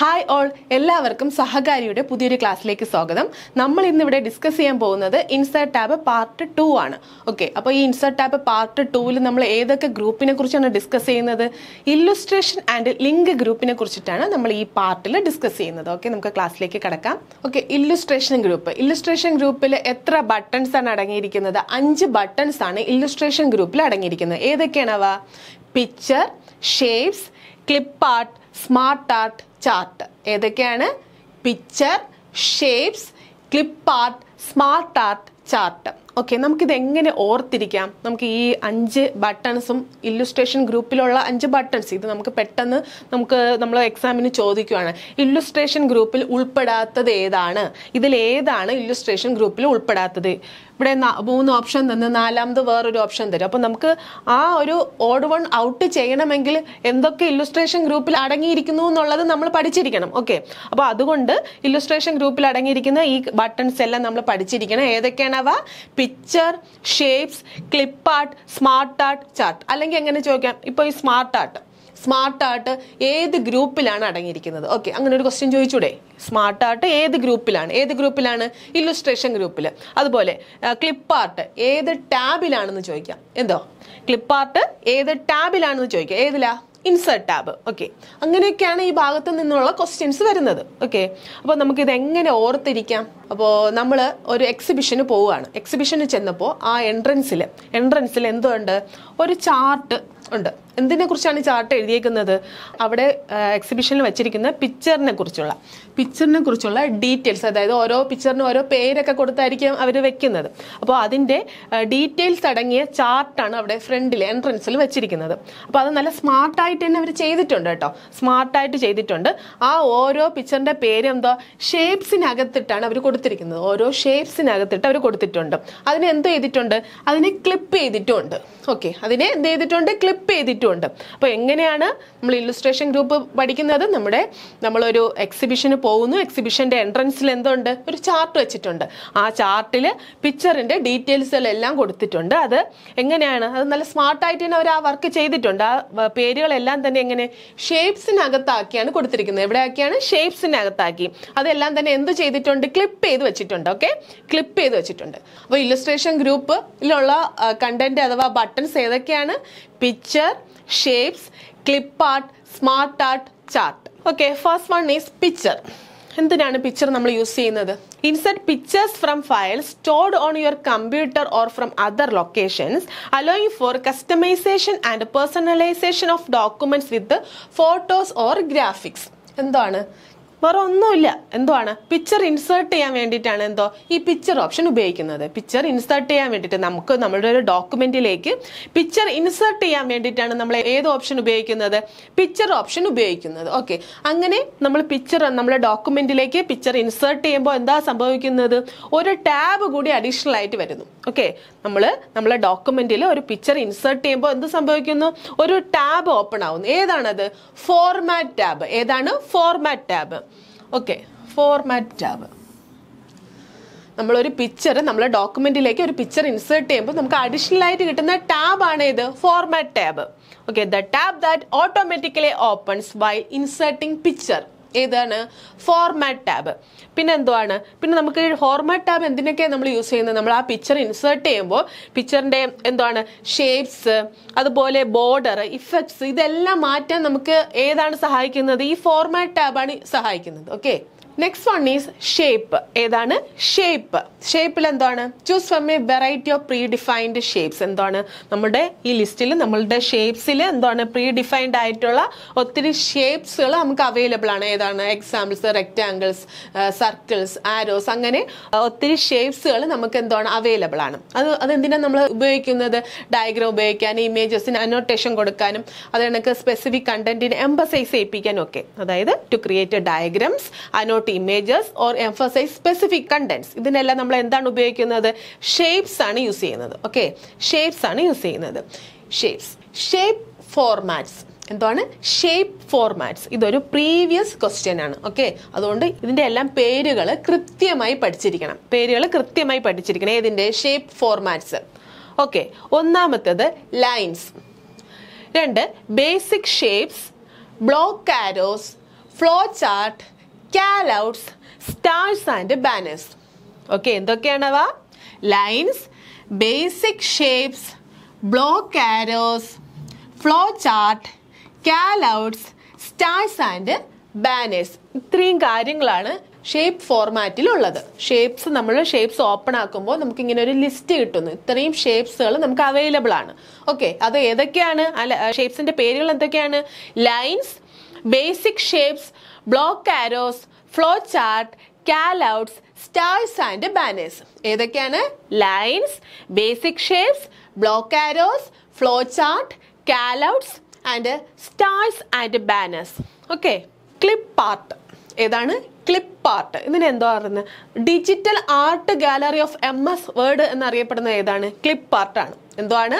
Hi all എല്ലാവർക്കും സഹകാരിയുടെ പുതിയൊരു ക്ലാസ്സിലേക്ക് സ്വാഗതം നമ്മൾ ഇന്നിവിടെ ഡിസ്കസ് ചെയ്യാൻ പോകുന്നത് ഇൻസേർട്ട് ടാബ് പാർട്ട് ടു ആണ് ഓക്കെ അപ്പോൾ ഈ ഇൻസേർട്ട് ടാബ് പാർട്ട് ടുവിൽ നമ്മൾ ഏതൊക്കെ ഗ്രൂപ്പിനെ കുറിച്ചാണ് ഡിസ്കസ് ചെയ്യുന്നത് ഇല്ലുസ്ട്രേഷൻ ആൻഡ് ലിങ്ക് ഗ്രൂപ്പിനെ കുറിച്ചിട്ടാണ് നമ്മൾ ഈ പാർട്ടിൽ ഡിസ്കസ് ചെയ്യുന്നത് ഓക്കെ നമുക്ക് ക്ലാസ്സിലേക്ക് കിടക്കാം ഓക്കെ ഇല്ലുസ്ട്രേഷൻ ഗ്രൂപ്പ് ഇല്ലുസ്ട്രേഷൻ ഗ്രൂപ്പിൽ എത്ര ബട്ടൺസ് ആണ് അടങ്ങിയിരിക്കുന്നത് അഞ്ച് ബട്ടൺസ് ആണ് ഇല്ലുസ്ട്രേഷൻ ഗ്രൂപ്പിൽ അടങ്ങിയിരിക്കുന്നത് ഏതൊക്കെയാണവ picture shapes clip art smart art chart ഏതൊക്കെയാണ് picture shapes clip art smart art chart okay നമുക്കിത് എങ്ങനെ ഓർത്തിരിക്കാം നമുക്ക് ഈ അഞ്ച് ബട്ടൺസും ഇല്ലുസ്ട്രേഷൻ ഗ്രൂപ്പിലുള്ള അഞ്ച് ബട്ടൺസ് ഇത് നമുക്ക് പെട്ടെന്ന് നമുക്ക് നമ്മൾ എക്സാമിന് ചോദിക്കുവാണ് ഇല്ലുസ്ട്രേഷൻ ഗ്രൂപ്പിൽ ഉൾപ്പെടാത്തത് ഏതാണ് ഇതിൽ ഏതാണ് ഇല്ലുസ്ട്രേഷൻ ഗ്രൂപ്പിൽ ഉൾപ്പെടാത്തത് ഇവിടെ മൂന്ന് ഓപ്ഷൻ തന്ന് നാലാമത് വേറൊരു ഓപ്ഷൻ തരും അപ്പം നമുക്ക് ആ ഒരു ഓഡ് വൺ ഔട്ട് ചെയ്യണമെങ്കിൽ എന്തൊക്കെ ഇല്ലുസ്ട്രേഷൻ ഗ്രൂപ്പിൽ അടങ്ങിയിരിക്കുന്നു എന്നുള്ളത് നമ്മൾ പഠിച്ചിരിക്കണം ഓക്കെ അപ്പോൾ അതുകൊണ്ട് ഇല്ലുസ്ട്രേഷൻ ഗ്രൂപ്പിൽ അടങ്ങിയിരിക്കുന്ന ഈ ബട്ടൺസ് എല്ലാം നമ്മൾ പഠിച്ചിരിക്കണം ഏതൊക്കെയാണ് അവ picture shapes clip art smart art chart അല്ലെങ്കിൽ എങ്ങനെ ചോദിക്കാം ഇപ്പോൾ ഈ സ്മാർട്ട് ആർട്ട് സ്മാർട്ടായിട്ട് ഏത് ഗ്രൂപ്പിലാണ് അടങ്ങിയിരിക്കുന്നത് ഓക്കെ അങ്ങനെ ഒരു ക്വസ്റ്റ്യൻ ചോദിച്ചൂടെ സ്മാർട്ടായിട്ട് ഏത് ഗ്രൂപ്പിലാണ് ഏത് ഗ്രൂപ്പിലാണ് ഇല്ലുസ്ട്രേഷൻ ഗ്രൂപ്പിൽ അതുപോലെ ക്ലിപ്പ് ആർട്ട് ഏത് ടാബിലാണെന്ന് ചോദിക്കാം എന്തോ ക്ലിപ്പ് ആർട്ട് ഏത് ടാബിലാണെന്ന് ചോദിക്കാം ഏതിലാ ഇൻസേർട്ട് ടാബ് ഓക്കെ അങ്ങനെയൊക്കെയാണ് ഈ ഭാഗത്ത് നിന്നുള്ള ക്വസ്റ്റ്യൻസ് വരുന്നത് ഓക്കെ അപ്പോൾ നമുക്കിത് എങ്ങനെ ഓർത്തിരിക്കാം അപ്പോൾ നമ്മൾ ഒരു എക്സിബിഷന് പോവുകയാണ് എക്സിബിഷന് ചെന്നപ്പോൾ ആ എൻട്രൻസിൽ എൻട്രൻസിൽ എന്തുണ്ട് ഒരു ചാർട്ട് ഉണ്ട് എന്തിനെ കുറിച്ചാണ് ഈ ചാർട്ട് എഴുതിയേക്കുന്നത് അവിടെ എക്സിബിഷനിൽ വെച്ചിരിക്കുന്ന പിക്ചറിനെ കുറിച്ചുള്ള പിക്ചറിനെ കുറിച്ചുള്ള ഡീറ്റെയിൽസ് അതായത് ഓരോ പിക്ചറിനും ഓരോ പേരൊക്കെ കൊടുത്തായിരിക്കും അവർ വെക്കുന്നത് അപ്പോൾ അതിൻ്റെ ഡീറ്റെയിൽസ് അടങ്ങിയ ചാർട്ടാണ് അവിടെ ഫ്രണ്ടിൽ എൻട്രൻസിൽ വെച്ചിരിക്കുന്നത് അപ്പോൾ അത് നല്ല സ്മാർട്ടായിട്ട് തന്നെ അവർ ചെയ്തിട്ടുണ്ട് കേട്ടോ സ്മാർട്ടായിട്ട് ചെയ്തിട്ടുണ്ട് ആ ഓരോ പിക്ചറിൻ്റെ എന്തോ ഷേപ്സിനകത്തിട്ടാണ് അവർ കൊടുത്തത് കൊടുത്തിരിക്കുന്നത് ഓരോ ഷേപ്സിനകത്തിട്ട് അവർ കൊടുത്തിട്ടുണ്ട് അതിനെ എന്ത് ചെയ്തിട്ടുണ്ട് അതിനെ ക്ലിപ്പ് ചെയ്തിട്ടുണ്ട് ഓക്കെ അതിനെ എന്ത് ചെയ്തിട്ടുണ്ട് ക്ലിപ്പ് ചെയ്തിട്ടുണ്ട് അപ്പോൾ എങ്ങനെയാണ് നമ്മൾ ഇല്ലുസ്ട്രേഷൻ ഗ്രൂപ്പ് പഠിക്കുന്നത് നമ്മുടെ നമ്മളൊരു എക്സിബിഷന് പോകുന്നു എക്സിബിഷൻ്റെ എൻട്രൻസിൽ എന്തുണ്ട് ഒരു ചാർട്ട് വെച്ചിട്ടുണ്ട് ആ ചാർട്ടിൽ പിക്ചറിൻ്റെ ഡീറ്റെയിൽസുകളെല്ലാം കൊടുത്തിട്ടുണ്ട് അത് എങ്ങനെയാണ് അത് നല്ല സ്മാർട്ടായിട്ട് തന്നെ അവർ ആ വർക്ക് ചെയ്തിട്ടുണ്ട് ആ പേരുകളെല്ലാം തന്നെ എങ്ങനെ ഷേപ്സിനകത്താക്കിയാണ് കൊടുത്തിരിക്കുന്നത് എവിടെയാക്കിയാണ് ഷേപ്സിനകത്താക്കി അതെല്ലാം തന്നെ എന്ത് ചെയ്തിട്ടുണ്ട് ക്ലിപ്പ് ചെയ്ത് വെച്ചിട്ടുണ്ട് ഓക്കെ ക്ലിപ്പ് ചെയ്ത് വെച്ചിട്ടുണ്ട് അപ്പോൾ ഇല്ലസ്ട്രേഷൻ ഗ്രൂപ്പിലുള്ള കണ്ടന്റ് അഥവാ ബട്ടൺസ് ഏതൊക്കെയാണ് picture shapes clip art smart art chart okay first one is picture എന്തിനാണ് പിക്ചർ നമ്മൾ യൂസ് ചെയ്യുന്നത് insert pictures from file stored on your computer or from other locations allowing for customisation and personalisation of documents with photos or graphics എന്താണ് വേറെ ഒന്നുമില്ല എന്തോ ആണ് picture insert ചെയ്യാൻ വേണ്ടിയിട്ടാണ് എന്തോ ഈ പിക്ചർ ഓപ്ഷൻ ഉപയോഗിക്കുന്നത് പിക്ചർ ഇൻസേർട്ട് ചെയ്യാൻ വേണ്ടിയിട്ട് നമുക്ക് നമ്മുടെ ഒരു ഡോക്യുമെന്റിലേക്ക് പിക്ചർ ഇൻസേർട്ട് ചെയ്യാൻ വേണ്ടിയിട്ടാണ് നമ്മൾ ഏത് ഓപ്ഷൻ ഉപയോഗിക്കുന്നത് പിക്ചർ ഓപ്ഷൻ ഉപയോഗിക്കുന്നത് ഓക്കെ അങ്ങനെ നമ്മൾ പിക്ചർ നമ്മളെ ഡോക്യുമെന്റിലേക്ക് പിക്ചർ ഇൻസേർട്ട് ചെയ്യുമ്പോൾ എന്താ സംഭവിക്കുന്നത് ഒരു ടാബ് കൂടി അഡീഷണൽ ആയിട്ട് വരുന്നു ഓക്കെ നമ്മൾ നമ്മളെ ഡോക്യുമെന്റിൽ ഒരു പിക്ചർ ഇൻസേർട്ട് ചെയ്യുമ്പോൾ എന്ത് സംഭവിക്കുന്നു ഒരു ടാബ് ഓപ്പൺ ആവുന്നു ഏതാണത് ഫോർമാറ്റ് ടാബ് ഏതാണ് format tab okay format tab നമ്മളൊരു പിക്ചർ നമ്മൾ ഡോക്യുമെന്റിലേക്ക് ഒരു പിക്ചർ ഇൻസേർട്ട് ചെയ്യുമ്പോൾ നമുക്ക് അഡീഷണൽ ആയിട്ട് കിട്ടുന്ന ടാബ് ആണ് ഇത് format tab okay the tab that automatically opens why inserting picture ഏതാണ് ഫോർമാറ്റ് ടാബ് പിന്നെ എന്തുവാണ് പിന്നെ നമുക്ക് ഫോർമാറ്റ് ടാബ് എന്തിനൊക്കെയാണ് നമ്മൾ യൂസ് ചെയ്യുന്നത് നമ്മൾ ആ പിക്ചർ ഇൻസേർട്ട് ചെയ്യുമ്പോൾ പിക്ചറിൻ്റെ എന്താണ് ഷേപ്സ് അതുപോലെ ബോർഡർ ഇഫക്ട്സ് ഇതെല്ലാം മാറ്റാൻ നമുക്ക് ഏതാണ് സഹായിക്കുന്നത് ഈ ഫോർമാറ്റ് ടാബാണ് സഹായിക്കുന്നത് okay next one is shape ഏതാണ് ഷേപ്പ് ഷേപ്പിൽ എന്താണ് choose from a variety of predefined shapes എന്താണ് നമ്മുടെ ഈ ലിസ്റ്റിൽ നമ്മളുടെ ഷേപ്സിൽ എന്താണ് പ്രീ ഡിഫൈൻഡ് ആയിട്ടുള്ള ഒത്തിരി ഷേപ്സുകൾ നമുക്ക് അവൈലബിൾ ആണ് ഏതാണ് എക്സാമ്പിൾസ് റെക്റ്റാങ്കിൾസ് സർക്കിൾസ് ആരോസ് അങ്ങനെ ഒത്തിരി ഷേപ്സുകൾ നമുക്ക് എന്താണ് അവൈലബിൾ ആണ് അത് അതെന്തിനാണ് നമ്മൾ ഉപയോഗിക്കുന്നത് ഡയഗ്രാം ഉപയോഗിക്കാൻ ഇമേജസിന് അനോട്ടേഷൻ കൊടുക്കാനും അത് കണക്ക് സ്പെസിഫിക് കണ്ടന്റിന് എംബസൈസ് ചെയ്യിപ്പിക്കാനും ഒക്കെ അതായത് to create diagrams annotate insert images or emphasise specific contents ഇതിനെല്ലാം നമ്മൾ എന്താണ് ഉപയോഗിക്കുന്നത് ഷേപ്സ് ആണ് യൂസ് ചെയ്യുന്നത് ഓക്കെ ഷേപ്സ് ആണ് യൂസ് ചെയ്യുന്നത് ഷേപ്സ് ഷേപ്പ് ഫോർമാറ്റ്സ് എന്താണ് ഷേപ്പ് ഫോർമാറ്റ്സ് ഇതൊരു പ്രീവിയസ് ക്വസ്റ്റ്യൻ ആണ് ഓക്കെ അതുകൊണ്ട് ഇതിന്റെ എല്ലാം പേരുകൾ കൃത്യമായി പഠിച്ചിരിക്കണം പേരുകൾ കൃത്യമായി പഠിച്ചിരിക്കണം ഏതിന്റെ ഷേപ്പ് ഫോർമാറ്റ്സ് ഓക്കെ ഒന്നാമത്തേത് ലൈൻസ് രണ്ട് basic shapes block arrows flow chart callouts stars and banners okay എന്തൊക്കെയാണവ lines basic shapes block arrows flow chart callouts stars and banners ഇത്രയും കാര്യങ്ങളാണ് ഷേപ്പ് ഫോർമാറ്റിലുള്ളത് ഷേപ്സ് നമ്മൾ ഷേപ്സ് ഓപ്പൺ ആക്കുമ്പോൾ നമുക്ക് ഇങ്ങനെ ഒരു ലിസ്റ്റ് കിട്ടുന്നു ഇത്രയും ഷേപ്സുകൾ നമുക്ക് അവൈലബിൾ ആണ് ഓക്കെ അത് ഏതൊക്കെയാണ് ഷേപ്സിന്റെ പേരുകൾ എന്തൊക്കെയാണ് lines basic shapes block arrows flow chart callouts stars and banners ഏതൊക്കെയാണ് lines basic shapes block arrows flow chart callouts and stars and banners okay clip part ഏതാണ് ക്ലിപ്പ് ആർട്ട് ഇതിന് എന്തോ പറയുന്നത് digital art gallery of M S Word എന്നറിയപ്പെടുന്നത് ഏതാണ് clip ആർട്ടാണ് എന്താണ്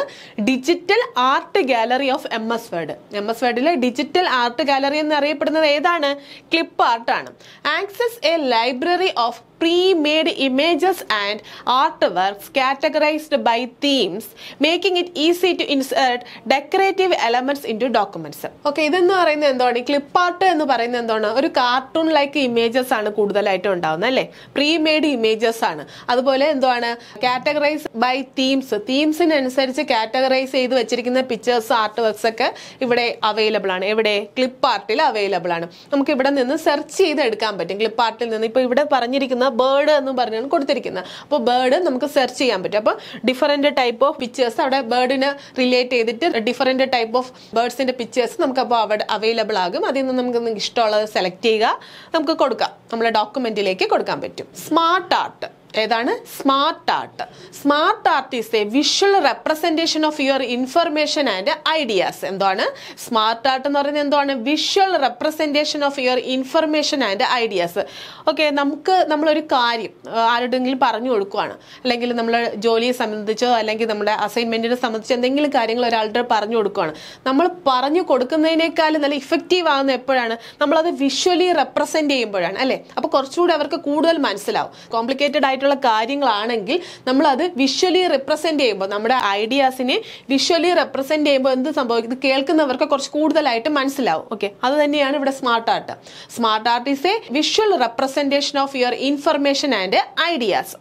digital art gallery of M S Word M S വേർഡിലെ digital art gallery എന്നറിയപ്പെടുന്നത് ഏതാണ് ക്ലിപ്പ് ആർട്ടാണ് access a library of pre premade images and art works categorised by themes making it easy to insert decorative elements into documents okay ഇതെന്ന് പറയുന്നത് എന്താണ് ഈ clip art എന്ന് പറയുന്നത് എന്താണ് ഒരു കാർട്ടൂൺ ലൈക്ക് ഇമേജസ് ആണ് കൂടുതലായിട്ടും ഉണ്ടാവുന്നത് അല്ലേ പ്രീ മെയ്ഡ് ഇമേജസ് ആണ് അതുപോലെ എന്താണ് കാറ്റഗറൈസ് ബൈ തീംസ് തീംസിനനുസരിച്ച് കാറ്റഗറൈസ് ചെയ്ത് വെച്ചിരിക്കുന്ന പിക്ചേഴ്സ് ആർട്ട് വർക്ക്സ് ഒക്കെ ഇവിടെ അവൈലബിൾ ആണ് എവിടെ ക്ലിപ്പ് ആർട്ടിൽ അവൈലബിൾ ആണ് നമുക്ക് ഇവിടെ നിന്ന് സെർച്ച് ചെയ്ത് എടുക്കാൻ പറ്റും ക്ലിപ്പ് ആർട്ടിൽ നിന്ന് ഇപ്പൊ ഇവിടെ പറഞ്ഞിരിക്കുന്ന ബേർഡ് എന്ന് പറഞ്ഞാണ് കൊടുത്തിരിക്കുന്നത് അപ്പോൾ ബേർഡ് നമുക്ക് സെർച്ച് ചെയ്യാൻ പറ്റും അപ്പോൾ ഡിഫറെൻ്റ് ടൈപ്പ് ഓഫ് പിക്ചേഴ്സ് അവിടെ ബേർഡിനെ റിലേറ്റ് ചെയ്തിട്ട് ഡിഫറെൻ്റ് ടൈപ്പ് ഓഫ് ബേർഡ്സിൻ്റെ പിക്ചേഴ്സ് അപ്പോൾ അവിടെ അവൈലബിൾ ആകും അതിൽ നിന്ന് നമുക്ക് ഇഷ്ടമുള്ളത് സെലക്ട് ചെയ്യുക നമുക്ക് കൊടുക്കാം നമ്മളെ ഡോക്യുമെൻറ്റിലേക്ക് കൊടുക്കാൻ പറ്റും സ്മാർട്ട് ആർട്ട് ഏതാണ് smart art smart art is a visual representation of your information and ideas എന്താണ് സ്മാർട്ട് ആർട്ട് എന്ന് പറയുന്നത് എന്താണ് visual representation of your information and ideas okay നമുക്ക് നമ്മളൊരു കാര്യം ആരോടെങ്കിലും പറഞ്ഞു കൊടുക്കുവാണ് അല്ലെങ്കിൽ നമ്മൾ ജോലിയെ സംബന്ധിച്ചോ അല്ലെങ്കിൽ നമ്മുടെ അസൈൻമെൻറ്റിനെ സംബന്ധിച്ചോ എന്തെങ്കിലും കാര്യങ്ങൾ ഒരാളുടെ പറഞ്ഞു കൊടുക്കുവാണ് നമ്മൾ പറഞ്ഞു കൊടുക്കുന്നതിനേക്കാൾ നല്ല ഇഫക്റ്റീവ് ആകുന്ന എപ്പോഴാണ് നമ്മളത് വിഷ്വലി റെപ്രസെൻറ്റ് ചെയ്യുമ്പോഴാണ് അല്ലേ അപ്പോൾ കുറച്ചുകൂടി അവർക്ക് കൂടുതൽ മനസ്സിലാവും കോംപ്ലിക്കേറ്റഡ് ആയിട്ട് ആയിട്ടുള്ള കാര്യങ്ങളാണെങ്കിൽ നമ്മൾ അത് വിഷ്വലി റെപ്രസെന്റ് ചെയ്യുമ്പോൾ നമ്മുടെ ഐഡിയാസിനെ വിഷ്വലി റെപ്രസെന്റ് ചെയ്യുമ്പോൾ എന്ത് സംഭവിക്കും കേൾക്കുന്നവർക്ക് കുറച്ച് കൂടുതലായിട്ട് മനസ്സിലാവും ഓക്കെ അത് തന്നെയാണ് ഇവിടെ smart art smart art is a visual representation of your information and ideas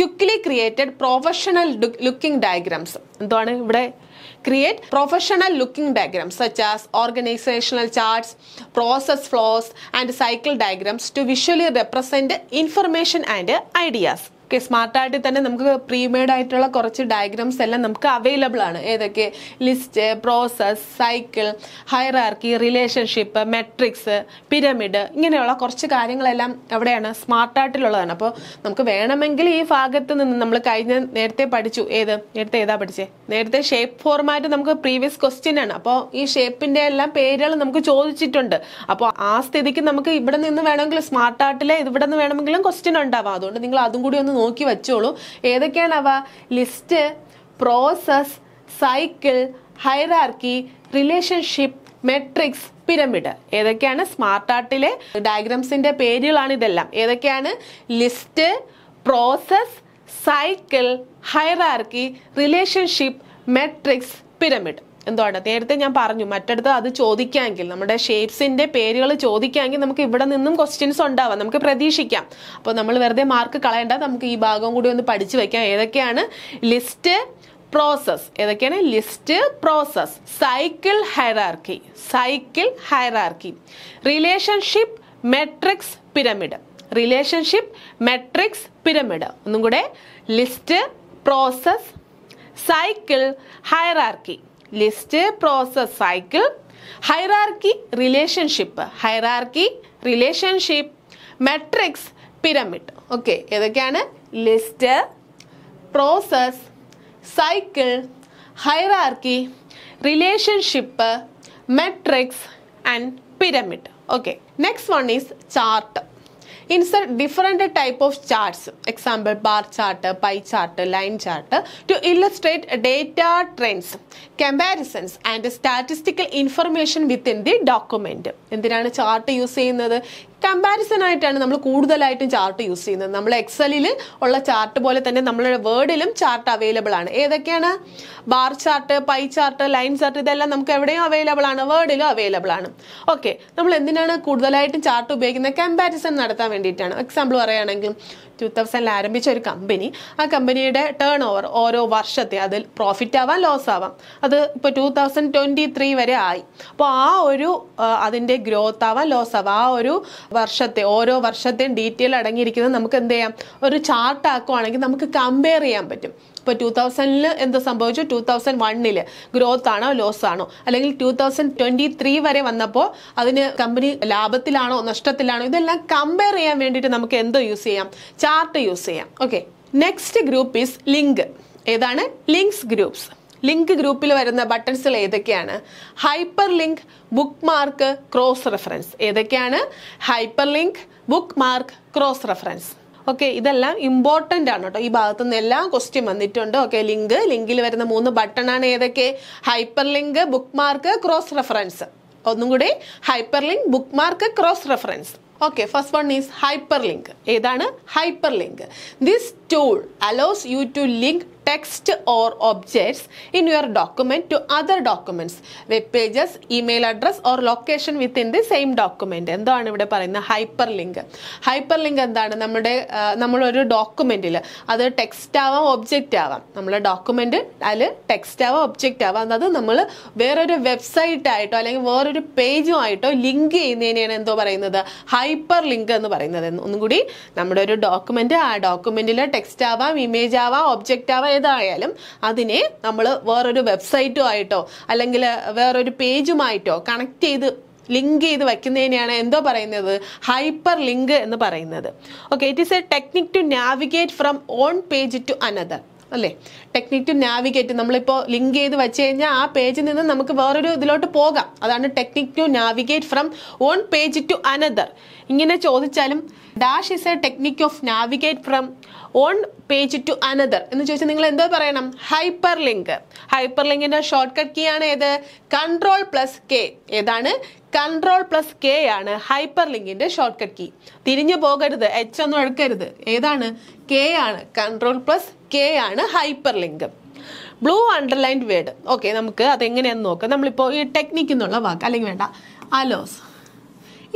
quickly created professional looking diagrams എന്താണ് ഇവിടെ Create professional looking diagrams such as organizational charts, process flows and cycle diagrams to visually represent information and ideas. Okay സ്മാർട്ടായിട്ട് തന്നെ നമുക്ക് premade ആയിട്ടുള്ള കുറച്ച് diagrams എല്ലാം നമുക്ക് available ആണ് ഏതൊക്കെ list process cycle hierarchy relationship matrix pyramid ഇങ്ങനെയുള്ള കുറച്ച് കാര്യങ്ങളെല്ലാം അവിടെയാണ് സ്മാർട്ടായിട്ടുള്ളതാണ് അപ്പോൾ നമുക്ക് വേണമെങ്കിൽ ഈ ഭാഗത്ത് നിന്ന് നമ്മൾ കഴിഞ്ഞ നേരത്തെ പഠിച്ചു ഏത് നേരത്തെ ഏതാ പഠിച്ചേ നേരത്തെ ഷേപ്പ് ഫോർമാറ്റ് നമുക്ക് പ്രീവിയസ് ക്വസ്റ്റ്യൻ ആണ് അപ്പോൾ ഈ ഷേപ്പിന്റെ എല്ലാം പേരുകൾ നമുക്ക് ചോദിച്ചിട്ടുണ്ട് അപ്പോൾ ആ സ്ഥിതിക്ക് നമുക്ക് ഇവിടെ നിന്ന് വേണമെങ്കിൽ സ്മാർട്ട് ആർട്ടിലെ ഇവിടെ നിന്ന് വേണമെങ്കിലും ക്വസ്റ്റ്യൻ ഉണ്ടാവാം അതുകൊണ്ട് നിങ്ങൾ അതും കൂടി ഒന്ന് നോക്കി വെച്ചോളൂ ഏതൊക്കെയാണവ list process cycle hierarchy relationship matrix pyramid ഏതൊക്കെയാണ് സ്മാർട്ട് ആർട്ടിലെ ഡയഗ്രാംസിന്റെ പേരുകളാണ് ഇതെല്ലാം ഏതൊക്കെയാണ് list process cycle hierarchy relationship matrix pyramid എന്തുവാണ് നേരത്തെ ഞാൻ പറഞ്ഞു മറ്റടുത്ത് അത് ചോദിക്കാമെങ്കിൽ നമ്മുടെ ഷേപ്സിന്റെ പേരുകൾ ചോദിക്കാമെങ്കിൽ നമുക്ക് ഇവിടെ നിന്നും ക്വസ്റ്റ്യൻസ് ഉണ്ടാവാം നമുക്ക് പ്രതീക്ഷിക്കാം അപ്പോൾ നമ്മൾ വെറുതെ മാർക്ക് കളയേണ്ട നമുക്ക് ഈ ഭാഗം കൂടി ഒന്ന് പഠിച്ചു വെക്കാം ഏതൊക്കെയാണ് ലിസ്റ്റ് പ്രോസസ് ഏതൊക്കെയാണ് list process cycle hierarchy cycle hierarchy relationship matrix pyramid relationship matrix pyramid ഒന്നും കൂടെ list process cycle hierarchy list process cycle hierarchy relationship hierarchy relationship matrix pyramid okay ഏതൊക്കെയാണ് list process cycle hierarchy relationship matrix and pyramid okay next one is chart insert different type of charts, example bar chart, pie chart, line chart to illustrate data trends, comparisons and statistical information within the document. എന്തിനാണ് chart use ചെയ്യുന്നത് comparison ആയിട്ടാണ് നമ്മൾ കൂടുതലായിട്ടും chart use ചെയ്യുന്നത് നമ്മൾ എക്സലിൽ ഉള്ള chart പോലെ തന്നെ നമ്മളുടെ വേർഡിലും ചാർട്ട് അവൈലബിൾ ആണ് ഏതൊക്കെയാണ് bar chart pie chart line chart ഇതെല്ലാം നമുക്ക് എവിടെയും അവൈലബിൾ ആണ് വേർഡിലും അവൈലബിൾ ആണ് ഓക്കെ നമ്മൾ എന്തിനാണ് കൂടുതലായിട്ടും ചാർട്ട് ഉപയോഗിക്കുന്നത് കമ്പാരിസൺ നടത്താൻ വേണ്ടിയിട്ടാണ് എക്സാമ്പിൾ പറയുകയാണെങ്കിൽ ടു തൗസൻഡിൽ ആരംഭിച്ച ഒരു കമ്പനി ആ കമ്പനിയുടെ ടേൺ ഓവർ ഓരോ വർഷത്തെ അതിൽ പ്രോഫിറ്റ് ആവാം ലോസ് ആവാം അത് ഇപ്പോൾ ടു തൗസൻഡ് ട്വൻറ്റി ത്രീ വരെ ആയി അപ്പോൾ ആ ഒരു അതിൻ്റെ ഗ്രോത്ത് ആവാം ലോസ് ആവാം ആ ഒരു വർഷത്തെ ഓരോ വർഷത്തെയും ഡീറ്റെയിൽ അടങ്ങിയിരിക്കുന്നത് നമുക്ക് എന്ത് ചെയ്യാം ഒരു ചാർട്ട് ആക്കുവാണെങ്കിൽ നമുക്ക് കമ്പയർ ചെയ്യാൻ പറ്റും ഇപ്പോൾ ടു തൗസൻഡിൽ എന്ത് സംഭവിച്ചു ടു തൗസൻഡ് വണ്ണിൽ ഗ്രോത്ത് ആണോ ലോസ് ആണോ അല്ലെങ്കിൽ ടു തൗസൻഡ് ട്വൻറ്റി ത്രീ വരെ വന്നപ്പോൾ അതിന് കമ്പനി ലാഭത്തിലാണോ നഷ്ടത്തിലാണോ ഇതെല്ലാം കമ്പയർ ചെയ്യാൻ വേണ്ടിയിട്ട് നമുക്ക് എന്തോ യൂസ് ചെയ്യാം ചാർട്ട് യൂസ് ചെയ്യാം okay next group is link ഏതാണ് ലിങ്ക്സ് ഗ്രൂപ്പ്സ് ലിങ്ക് ഗ്രൂപ്പിൽ വരുന്ന ബട്ടൺസിൽ ഏതൊക്കെയാണ് hyperlink bookmark cross reference ഏതൊക്കെയാണ് hyperlink bookmark cross reference okay ഇതെല്ലാം ഇമ്പോർട്ടൻ്റ് ആണ് കേട്ടോ ഈ ഭാഗത്തു നിന്ന് എല്ലാ ക്വസ്റ്റ്യൻ വന്നിട്ടുണ്ട് ഓക്കെ ലിങ്ക് ലിങ്കിൽ വരുന്ന മൂന്ന് ബട്ടണാണ് ഏതൊക്കെ hyperlink bookmark cross reference ഒന്നും കൂടി hyperlink bookmark cross reference okay first one is hyperlink ഏതാണ് hyperlink this allows you to link text or objects in your your to other other web pages email address or location within the same document എന്താണ് ഇവിടെ പറയുന്നത് hyper hyperlink hyper hyperlink എന്താണ് നമ്മുടെ നമ്മളൊരു ഡോക്യുമെന്റിൽ അത് text ആവാം object ആവാം നമ്മളെ ഡോക്യുമെന്റ് അതിൽ ടെക്സ്റ്റ് ആവാം ഒബ്ജക്റ്റ് ആവാം അത് നമ്മൾ വേറൊരു വെബ്സൈറ്റ് ആയിട്ടോ അല്ലെങ്കിൽ വേറൊരു ആയിട്ടോ ലിങ്ക് ചെയ്യുന്നതിനെയാണ് എന്തോ പറയുന്നത് ഹൈപ്പർ ലിങ്ക് എന്ന് പറയുന്നത് ഒന്നും കൂടി നമ്മുടെ ഒരു ഡോക്യുമെന്റ് ആ ഡോക്യുമെന്റിലെ ടെക്സ്റ്റ് ആവാം ഇമേജ് ആവാം ഒബ്ജക്റ്റ് ആവാം ഏതായാലും അതിനെ നമ്മൾ വേറൊരു വെബ്സൈറ്റോ ആയിട്ടോ അല്ലെങ്കിൽ വേറൊരു പേജുമായിട്ടോ കണക്ട് ചെയ്ത് ലിങ്ക് ചെയ്ത് വയ്ക്കുന്നതിനെയാണ് എന്തോ പറയുന്നത് ഹൈപ്പർ ലിങ്ക് എന്ന് പറയുന്നത് okay it is a technique to navigate from one page to another അല്ലേ ടെക്നിക് ടു നാവിഗേറ്റ് നമ്മളിപ്പോൾ ലിങ്ക് ചെയ്ത് വെച്ച് കഴിഞ്ഞാൽ ആ പേജിൽ നിന്ന് നമുക്ക് വേറൊരു ഇതിലോട്ട് പോകാം അതാണ് technique to navigate from one page to another ഇങ്ങനെ ചോദിച്ചാലും dash is a technique of navigate from one page to another എന്ന് ചോദിച്ചാൽ നിങ്ങൾ എന്തോ പറയണം ഹൈപ്പർ ലിങ്ക് ഹൈപ്പർ ലിങ്കിന്റെ ഷോർട്ട് കട്ട് കീ ആണ് ഏത് കൺട്രോൾ പ്ലസ് കെ ഏതാണ് കൺട്രോൾ പ്ലസ് കെ ആണ് ഹൈപ്പർ ലിങ്കിന്റെ ഷോർട്ട് കട്ട് കീ തിരിഞ്ഞു പോകരുത് എച്ച് ഒന്നും എടുക്കരുത് ഏതാണ് കെ ആണ് കൺട്രോൾ പ്ലസ് കെ ആണ് hyperlink blue underlined word okay നമുക്ക് അതെങ്ങനെയാന്ന് നോക്കാം നമ്മളിപ്പോൾ ഈ ടെക്നിക്ക് എന്നുള്ള വാക്ക് അല്ലെങ്കിൽ വേണ്ട അലോസ്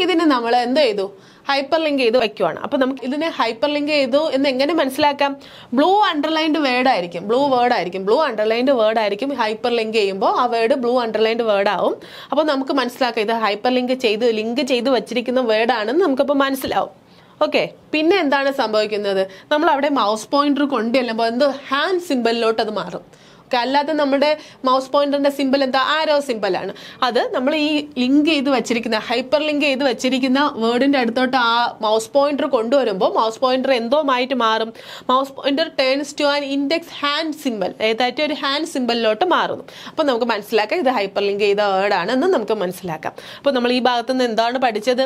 ഇതിന് നമ്മൾ എന്ത് ചെയ്തു ഹൈപ്പർ ലിങ്ക് ചെയ്ത് വയ്ക്കുവാണ് അപ്പോൾ നമുക്ക് ഇതിനെ ഹൈപ്പർ ലിങ്ക് ചെയ്തു എന്ന് എങ്ങനെ മനസ്സിലാക്കാം ബ്ലൂ അണ്ടർലൈൻഡ് വേർഡ് ആയിരിക്കും ബ്ലൂ വേർഡ് ആയിരിക്കും ബ്ലൂ അണ്ടർലൈൻഡ് വേർഡ് ആയിരിക്കും ഹൈപ്പർ ലിങ്ക് ചെയ്യുമ്പോൾ ആ വേർഡ് ബ്ലൂ അണ്ടർലൈൻഡ് വേർഡ് ആവും അപ്പോൾ നമുക്ക് മനസ്സിലാക്കാം ഇത് ഹൈപ്പർ ലിങ്ക് ചെയ്ത് ലിങ്ക് ചെയ്ത് വച്ചിരിക്കുന്ന വേർഡാണെന്ന് നമുക്കപ്പോൾ മനസ്സിലാവും ഓക്കെ പിന്നെ എന്താണ് സംഭവിക്കുന്നത് നമ്മൾ അവിടെ മൗസ് പോയിന്റർ കൊണ്ട് ചെല്ലുമ്പോൾ എന്ത് ഹാൻഡ് സിമ്പലിലോട്ട് അത് മാറും ഓക്കെ അല്ലാതെ നമ്മുടെ മൗസ് പോയിന്ററിന്റെ സിമ്പിൾ എന്താ ആരോ സിമ്പിളാണ് അത് നമ്മൾ ഈ ലിങ്ക് ചെയ്ത് വെച്ചിരിക്കുന്ന ഹൈപ്പർ ലിങ്ക് ചെയ്ത് വെച്ചിരിക്കുന്ന വേർഡിന്റെ അടുത്തോട്ട് ആ മൗസ് പോയിന്റർ കൊണ്ടുവരുമ്പോൾ മൗസ് പോയിന്റർ എന്തോമായിട്ട് മാറും mouse pointer turns to an index hand symbol ഏതായിട്ട് ഒരു ഹാൻഡ് സിമ്പിളിലോട്ട് മാറുന്നു അപ്പോൾ നമുക്ക് മനസ്സിലാക്കാം ഇത് ഹൈപ്പർ ലിങ്ക് ചെയ്ത എന്ന് നമുക്ക് മനസ്സിലാക്കാം അപ്പോൾ നമ്മൾ ഈ ഭാഗത്തുനിന്ന് എന്താണ് പഠിച്ചത്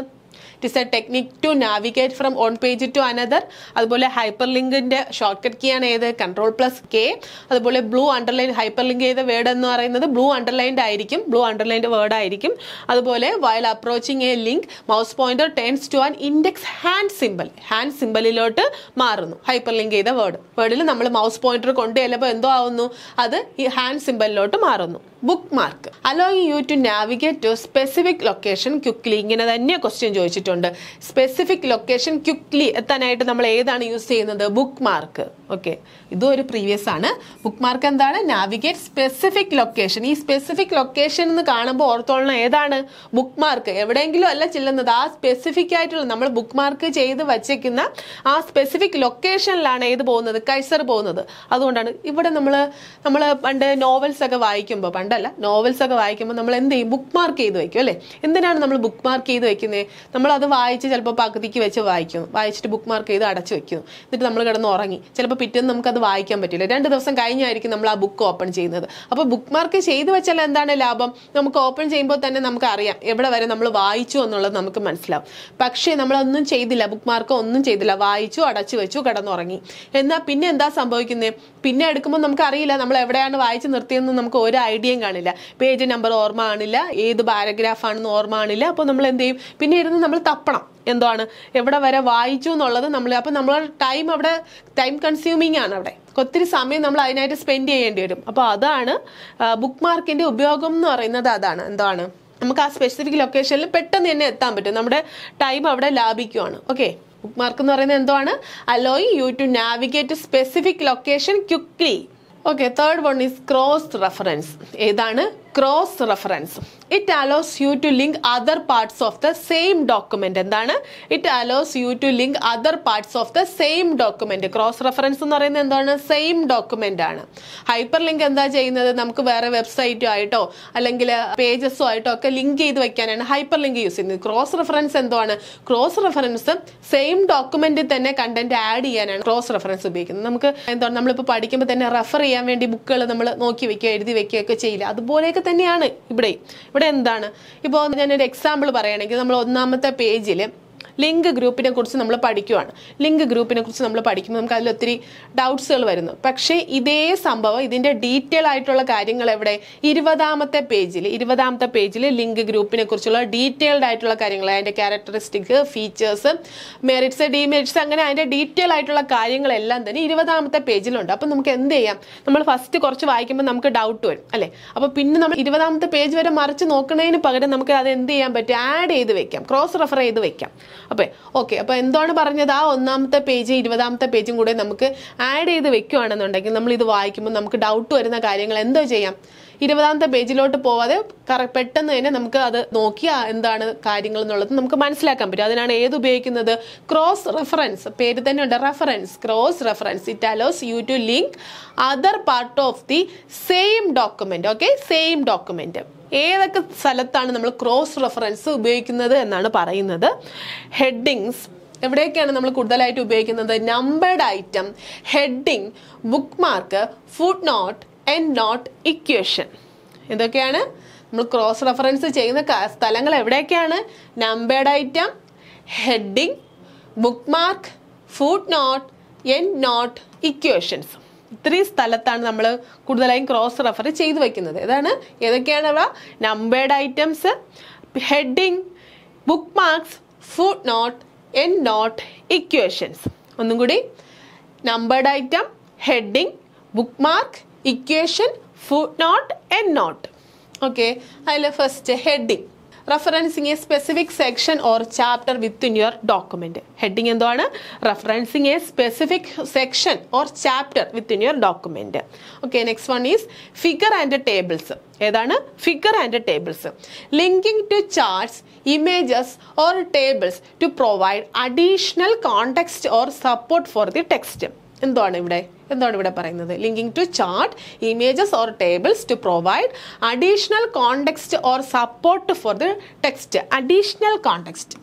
it is a technique to navigate from one page to another അതുപോലെ ഹൈപ്പർ ലിങ്കിന്റെ ഷോർട്ട് കട്ട് കീ ആണ് ഏത് കൺട്രോൾ പ്ലസ് കെ അതുപോലെ ബ്ലൂ അണ്ടർലൈൻ ഹൈപ്പർ ലിങ്ക് ചെയ്ത വേർഡ് എന്ന് പറയുന്നത് ബ്ലൂ അണ്ടർലൈൻഡ് ആയിരിക്കും ബ്ലൂ അണ്ടർലൈൻഡ് വേർഡ് ആയിരിക്കും അതുപോലെ while approaching a link mouse pointer turns to an index hand symbol hand സിമ്പിളിലോട്ട് മാറുന്നു ഹൈപ്പർ ലിങ്ക് ചെയ്ത വേർഡ് വേർഡിൽ നമ്മൾ മൗസ് പോയിന്റർ കൊണ്ട് ചെല്ലുമ്പോൾ എന്തോ ആവുന്നു അത് ഈ ഹാൻഡ് സിമ്പിളിലോട്ട് മാറുന്നു bookmark allowing you to navigate to specific location quickly ഇങ്ങനെ തന്നെ ക്വസ്റ്റ്യൻ ചോദിച്ചിട്ടുണ്ട് ചെയ്തിട്ടുണ്ട് സ്പെസിഫിക് ലൊക്കേഷൻ ക്വിക്ലി എത്താനായിട്ട് നമ്മൾ ഏതാണ് യൂസ് ചെയ്യുന്നത് ബുക്ക് മാർക്ക് ഓക്കെ ഇതും ഒരു പ്രീവിയസ് ആണ് ബുക്ക് മാർക്ക് എന്താണ് നാവിഗേറ്റ് സ്പെസിഫിക് ലൊക്കേഷൻ ഈ സ്പെസിഫിക് ലൊക്കേഷൻ എന്ന് കാണുമ്പോൾ ഓർത്തോളണം ഏതാണ് ബുക്ക് മാർക്ക് എവിടെയെങ്കിലും അല്ല ചെല്ലുന്നത് ആ സ്പെസിഫിക് ആയിട്ടുള്ള നമ്മൾ ബുക്ക് മാർക്ക് ചെയ്ത് വച്ചേക്കുന്ന ആ സ്പെസിഫിക് ലൊക്കേഷനിലാണ് ഏത് പോകുന്നത് കൈസർ പോകുന്നത് അതുകൊണ്ടാണ് ഇവിടെ നമ്മൾ നമ്മൾ പണ്ട് നോവൽസ് ഒക്കെ വായിക്കുമ്പോൾ പണ്ടല്ല നോവൽസ് ഒക്കെ വായിക്കുമ്പോൾ നമ്മൾ എന്ത് ചെയ്യും ബുക്ക് മാർക്ക് ചെയ്ത് വയ്ക്കും അല്ലേ എന്തിനാണ് നമ്മൾ ബുക്ക് മാർക്ക് ചെയ്ത് വയ്ക്കുന്നത് നമ്മൾ അത് വായിച്ച് ചിലപ്പോൾ പകുതിക്ക് വെച്ച് വായിക്കും വായിച്ചിട്ട് ബുക്ക് മാർക്ക് ചെയ്ത് അടച്ചു വയ്ക്കുന്നു എന്നിട്ട് നമ്മൾ കിടന്ന് ഉറങ്ങി ചിലപ്പോൾ പിറ്റേന്ന് നമുക്കത് അത് വായിക്കാൻ പറ്റില്ല രണ്ട് ദിവസം കഴിഞ്ഞായിരിക്കും നമ്മൾ ആ ബുക്ക് ഓപ്പൺ ചെയ്യുന്നത് അപ്പോൾ ബുക്ക് മാർക്ക് ചെയ്തു വെച്ചാൽ എന്താണ് ലാഭം നമുക്ക് ഓപ്പൺ ചെയ്യുമ്പോൾ തന്നെ നമുക്ക് അറിയാം എവിടെ വരെ നമ്മൾ വായിച്ചു എന്നുള്ളത് നമുക്ക് മനസ്സിലാവും പക്ഷേ നമ്മളൊന്നും ചെയ്തില്ല ബുക്ക് മാർക്ക് ഒന്നും ചെയ്തില്ല വായിച്ചു അടച്ചു വെച്ചു കിടന്നുറങ്ങി എന്നാൽ പിന്നെ എന്താ സംഭവിക്കുന്നത് പിന്നെ എടുക്കുമ്പോൾ നമുക്ക് അറിയില്ല നമ്മൾ എവിടെയാണ് വായിച്ച് നിർത്തിയെന്ന് നമുക്ക് ഒരു ഐഡിയയും കാണില്ല പേജ് നമ്പർ ഓർമ്മ കാണില്ല ഏത് പാരഗ്രാഫ് ആണെന്ന് ഓർമ്മ കാണില്ല അപ്പോൾ നമ്മൾ എന്ത് ചെയ്യും പിന്നെ ഇരുന്ന് നമ്മൾ തപ്പണം എന്താണ് എവിടെ വരെ വായിച്ചു എന്നുള്ളത് നമ്മൾ അപ്പം നമ്മൾ ടൈം അവിടെ ടൈം കൺസ്യൂമിങ് ആണ് അവിടെ ഒത്തിരി സമയം നമ്മൾ അതിനായിട്ട് സ്പെൻഡ് ചെയ്യേണ്ടി വരും അപ്പോൾ അതാണ് ബുക്ക് മാർക്കിൻ്റെ ഉപയോഗം എന്ന് പറയുന്നത് അതാണ് എന്താണ് നമുക്ക് ആ സ്പെസിഫിക് ലൊക്കേഷനിൽ പെട്ടെന്ന് തന്നെ എത്താൻ പറ്റും നമ്മുടെ ടൈം അവിടെ ലാഭിക്കുവാണ് ഓക്കെ ബുക്ക് മാർക്ക് എന്ന് പറയുന്നത് എന്താണ് allow you to navigate specific location quickly okay third one is cross reference ഏതാണ് cross reference it allows you to link other parts of the same document എന്താണ് it allows you to link other parts of the same document cross reference എന്ന് പറയുന്നത് എന്താണ് same document ആണ് hyperlink എന്താ ചെയ്യുന്നത് നമുക്ക് വേറെ വെബ്സൈറ്റോ ആയിട്ടോ അല്ലെങ്കിൽ പേജസോ ആയിട്ടോ ഒക്കെ ലിങ്ക് ചെയ്ത് വെക്കാനാണ് ഹൈപ്പർ ലിങ്ക് യൂസ് ചെയ്യുന്നത് ക്രോസ് റെഫറൻസ് എന്താണ് ക്രോസ് റെഫറൻസ് സെയിം ഡോക്യുമെന്റിൽ തന്നെ കണ്ടന്റ് ആഡ് ചെയ്യാനാണ് ക്രോസ് റെഫറൻസ് ഉപയോഗിക്കുന്നത് നമുക്ക് എന്താണ് നമ്മളിപ്പോൾ പഠിക്കുമ്പോൾ തന്നെ റെഫർ ചെയ്യാൻ വേണ്ടി ബുക്കുകൾ നമ്മൾ നോക്കി വെക്കുക എഴുതി വെക്കുകയൊക്കെ ചെയ്യില്ല അതുപോലെയൊക്കെ ഇതൊക്കെ തന്നെയാണ് ഇവിടെ ഇവിടെ എന്താണ് ഇപ്പോൾ ഞാനൊരു എക്സാമ്പിൾ പറയുകയാണെങ്കിൽ നമ്മൾ ഒന്നാമത്തെ പേജിൽ ലിങ്ക് ഗ്രൂപ്പിനെ കുറിച്ച് നമ്മൾ പഠിക്കുവാണ് ലിങ്ക് ഗ്രൂപ്പിനെ കുറിച്ച് നമ്മൾ പഠിക്കുമ്പോൾ നമുക്ക് അതിൽ ഒത്തിരി ഡൗട്ട്സുകൾ വരുന്നു പക്ഷേ ഇതേ സംഭവം ഇതിൻ്റെ ഡീറ്റെയിൽ ആയിട്ടുള്ള കാര്യങ്ങൾ എവിടെ ഇരുപതാമത്തെ പേജിൽ ഇരുപതാമത്തെ പേജിൽ ലിങ്ക് ഗ്രൂപ്പിനെ കുറിച്ചുള്ള ഡീറ്റെയിൽഡ് ആയിട്ടുള്ള കാര്യങ്ങൾ അതിൻ്റെ ക്യാരക്ടറിസ്റ്റിക്സ് ഫീച്ചേഴ്സ് മെറിറ്റ്സ് ഡിമെറിറ്റ്സ് അങ്ങനെ അതിൻ്റെ ഡീറ്റെയിൽ ആയിട്ടുള്ള കാര്യങ്ങളെല്ലാം തന്നെ ഇരുപതാമത്തെ പേജിലുണ്ട് അപ്പം നമുക്ക് എന്ത് ചെയ്യാം നമ്മൾ ഫസ്റ്റ് കുറച്ച് വായിക്കുമ്പോൾ നമുക്ക് ഡൗട്ട് വരും അല്ലേ അപ്പോൾ പിന്നെ നമ്മൾ ഇരുപതാമത്തെ പേജ് വരെ മറിച്ച് നോക്കുന്നതിന് പകരം നമുക്ക് അത് എന്ത് ചെയ്യാൻ പറ്റും ആഡ് ചെയ്ത് വെക്കാം ക്രോസ് റെഫർ ചെയ്ത് വെക്കാം അപ്പോൾ ഓക്കെ അപ്പോൾ എന്താണ് പറഞ്ഞത് ആ ഒന്നാമത്തെ പേജ് ഇരുപതാമത്തെ പേജും കൂടെ നമുക്ക് ആഡ് ചെയ്ത് വെക്കുകയാണെന്നുണ്ടെങ്കിൽ നമ്മൾ ഇത് വായിക്കുമ്പോൾ നമുക്ക് ഡൗട്ട് വരുന്ന കാര്യങ്ങൾ എന്തോ ചെയ്യാം ഇരുപതാമത്തെ പേജിലോട്ട് പോവാതെ കറ പെട്ടെന്ന് തന്നെ നമുക്ക് അത് നോക്കിയാൽ എന്താണ് കാര്യങ്ങൾ എന്നുള്ളത് നമുക്ക് മനസ്സിലാക്കാൻ പറ്റും അതിനാണ് ഏത് ഉപയോഗിക്കുന്നത് ക്രോസ് റെഫറൻസ് പേര് തന്നെ ഉണ്ട് reference cross reference it allows you to link other part of the same document okay same document ഏതൊക്കെ സ്ഥലത്താണ് നമ്മൾ ക്രോസ് റെഫറൻസ് ഉപയോഗിക്കുന്നത് എന്നാണ് പറയുന്നത് ഹെഡിങ്സ് എവിടെയൊക്കെയാണ് നമ്മൾ കൂടുതലായിട്ട് ഉപയോഗിക്കുന്നത് numbered item heading bookmark footnote endnote equation ഇതൊക്കെയാണ് നമ്മൾ ക്രോസ് റെഫറൻസ് ചെയ്യുന്ന സ്ഥലങ്ങൾ എവിടെയൊക്കെയാണ് numbered item heading bookmark footnote endnote equations ഇത്രയും സ്ഥലത്താണ് നമ്മൾ കൂടുതലായും ക്രോസ് റെഫർ ചെയ്ത് വയ്ക്കുന്നത് ഇതാണ് ഏതൊക്കെയാണവ numbered items heading bookmarks footnote endnote equations ഒന്നും കൂടി numbered item heading bookmark equation footnote endnote okay അതിൽ first heading referencing a specific section or chapter within your document heading എന്താണ് referencing a specific section or chapter within your document okay next one is figure and tables ഏതാണ് figure and tables linking to charts images or tables to provide additional context or support for the text എന്താണ് ഇവിടെ എന്താണ് ഇവിടെ പറയുന്നത് linking to chart images or tables to provide additional context or support for the text additional context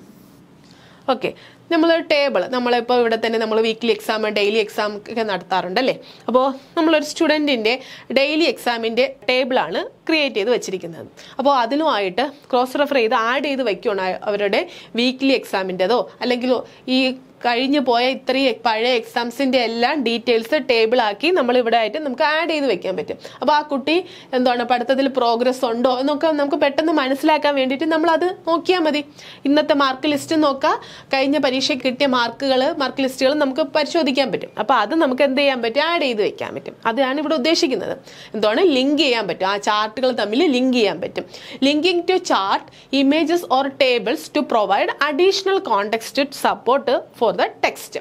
okay നമ്മൾ table നമ്മളിപ്പോൾ ഇവിടെ തന്നെ നമ്മൾ വീക്ക്ലി എക്സാം ഡെയിലി എക്സാം ഒക്കെ നടത്താറുണ്ട് അല്ലേ അപ്പോൾ നമ്മളൊരു സ്റ്റുഡൻറ്റിൻ്റെ ഡെയിലി എക്സാമിൻ്റെ ടേബിളാണ് ക്രിയേറ്റ് ചെയ്ത് വെച്ചിരിക്കുന്നത് അപ്പോൾ അതിനുമായിട്ട് ക്രോസ് റെഫർ ചെയ്ത് ആഡ് ചെയ്ത് വയ്ക്കുകയാണ് അവരുടെ വീക്ക്ലി എക്സാമിൻ്റെതോ അല്ലെങ്കിൽ ഈ കഴിഞ്ഞു പോയ ഇത്രയും പഴയ എക്സാംസിന്റെ എല്ലാം ഡീറ്റെയിൽസ് ടേബിൾ ആക്കി നമ്മൾ ഇവിടെ ആയിട്ട് നമുക്ക് ആഡ് ചെയ്ത് വെക്കാൻ പറ്റും അപ്പോൾ ആ കുട്ടി എന്താണ് പഠിത്തത്തിൽ പ്രോഗ്രസ് ഉണ്ടോ എന്നൊക്കെ നമുക്ക് പെട്ടെന്ന് മനസ്സിലാക്കാൻ വേണ്ടിയിട്ട് നമ്മൾ അത് നോക്കിയാൽ മതി ഇന്നത്തെ മാർക്ക് ലിസ്റ്റ് നോക്കുക കഴിഞ്ഞ പരീക്ഷയ്ക്ക് കിട്ടിയ മാർക്കുകൾ മാർക്ക് ലിസ്റ്റുകൾ നമുക്ക് പരിശോധിക്കാൻ പറ്റും അപ്പോൾ അത് നമുക്ക് എന്ത് ചെയ്യാൻ പറ്റും ആഡ് ചെയ്ത് വെക്കാൻ പറ്റും അതാണ് ഇവിടെ ഉദ്ദേശിക്കുന്നത് എന്താണ് ലിങ്ക് ചെയ്യാൻ പറ്റും ആ ചാർട്ടുകൾ തമ്മിൽ ലിങ്ക് ചെയ്യാൻ പറ്റും linking to chart images or tables to provide additional context support for the text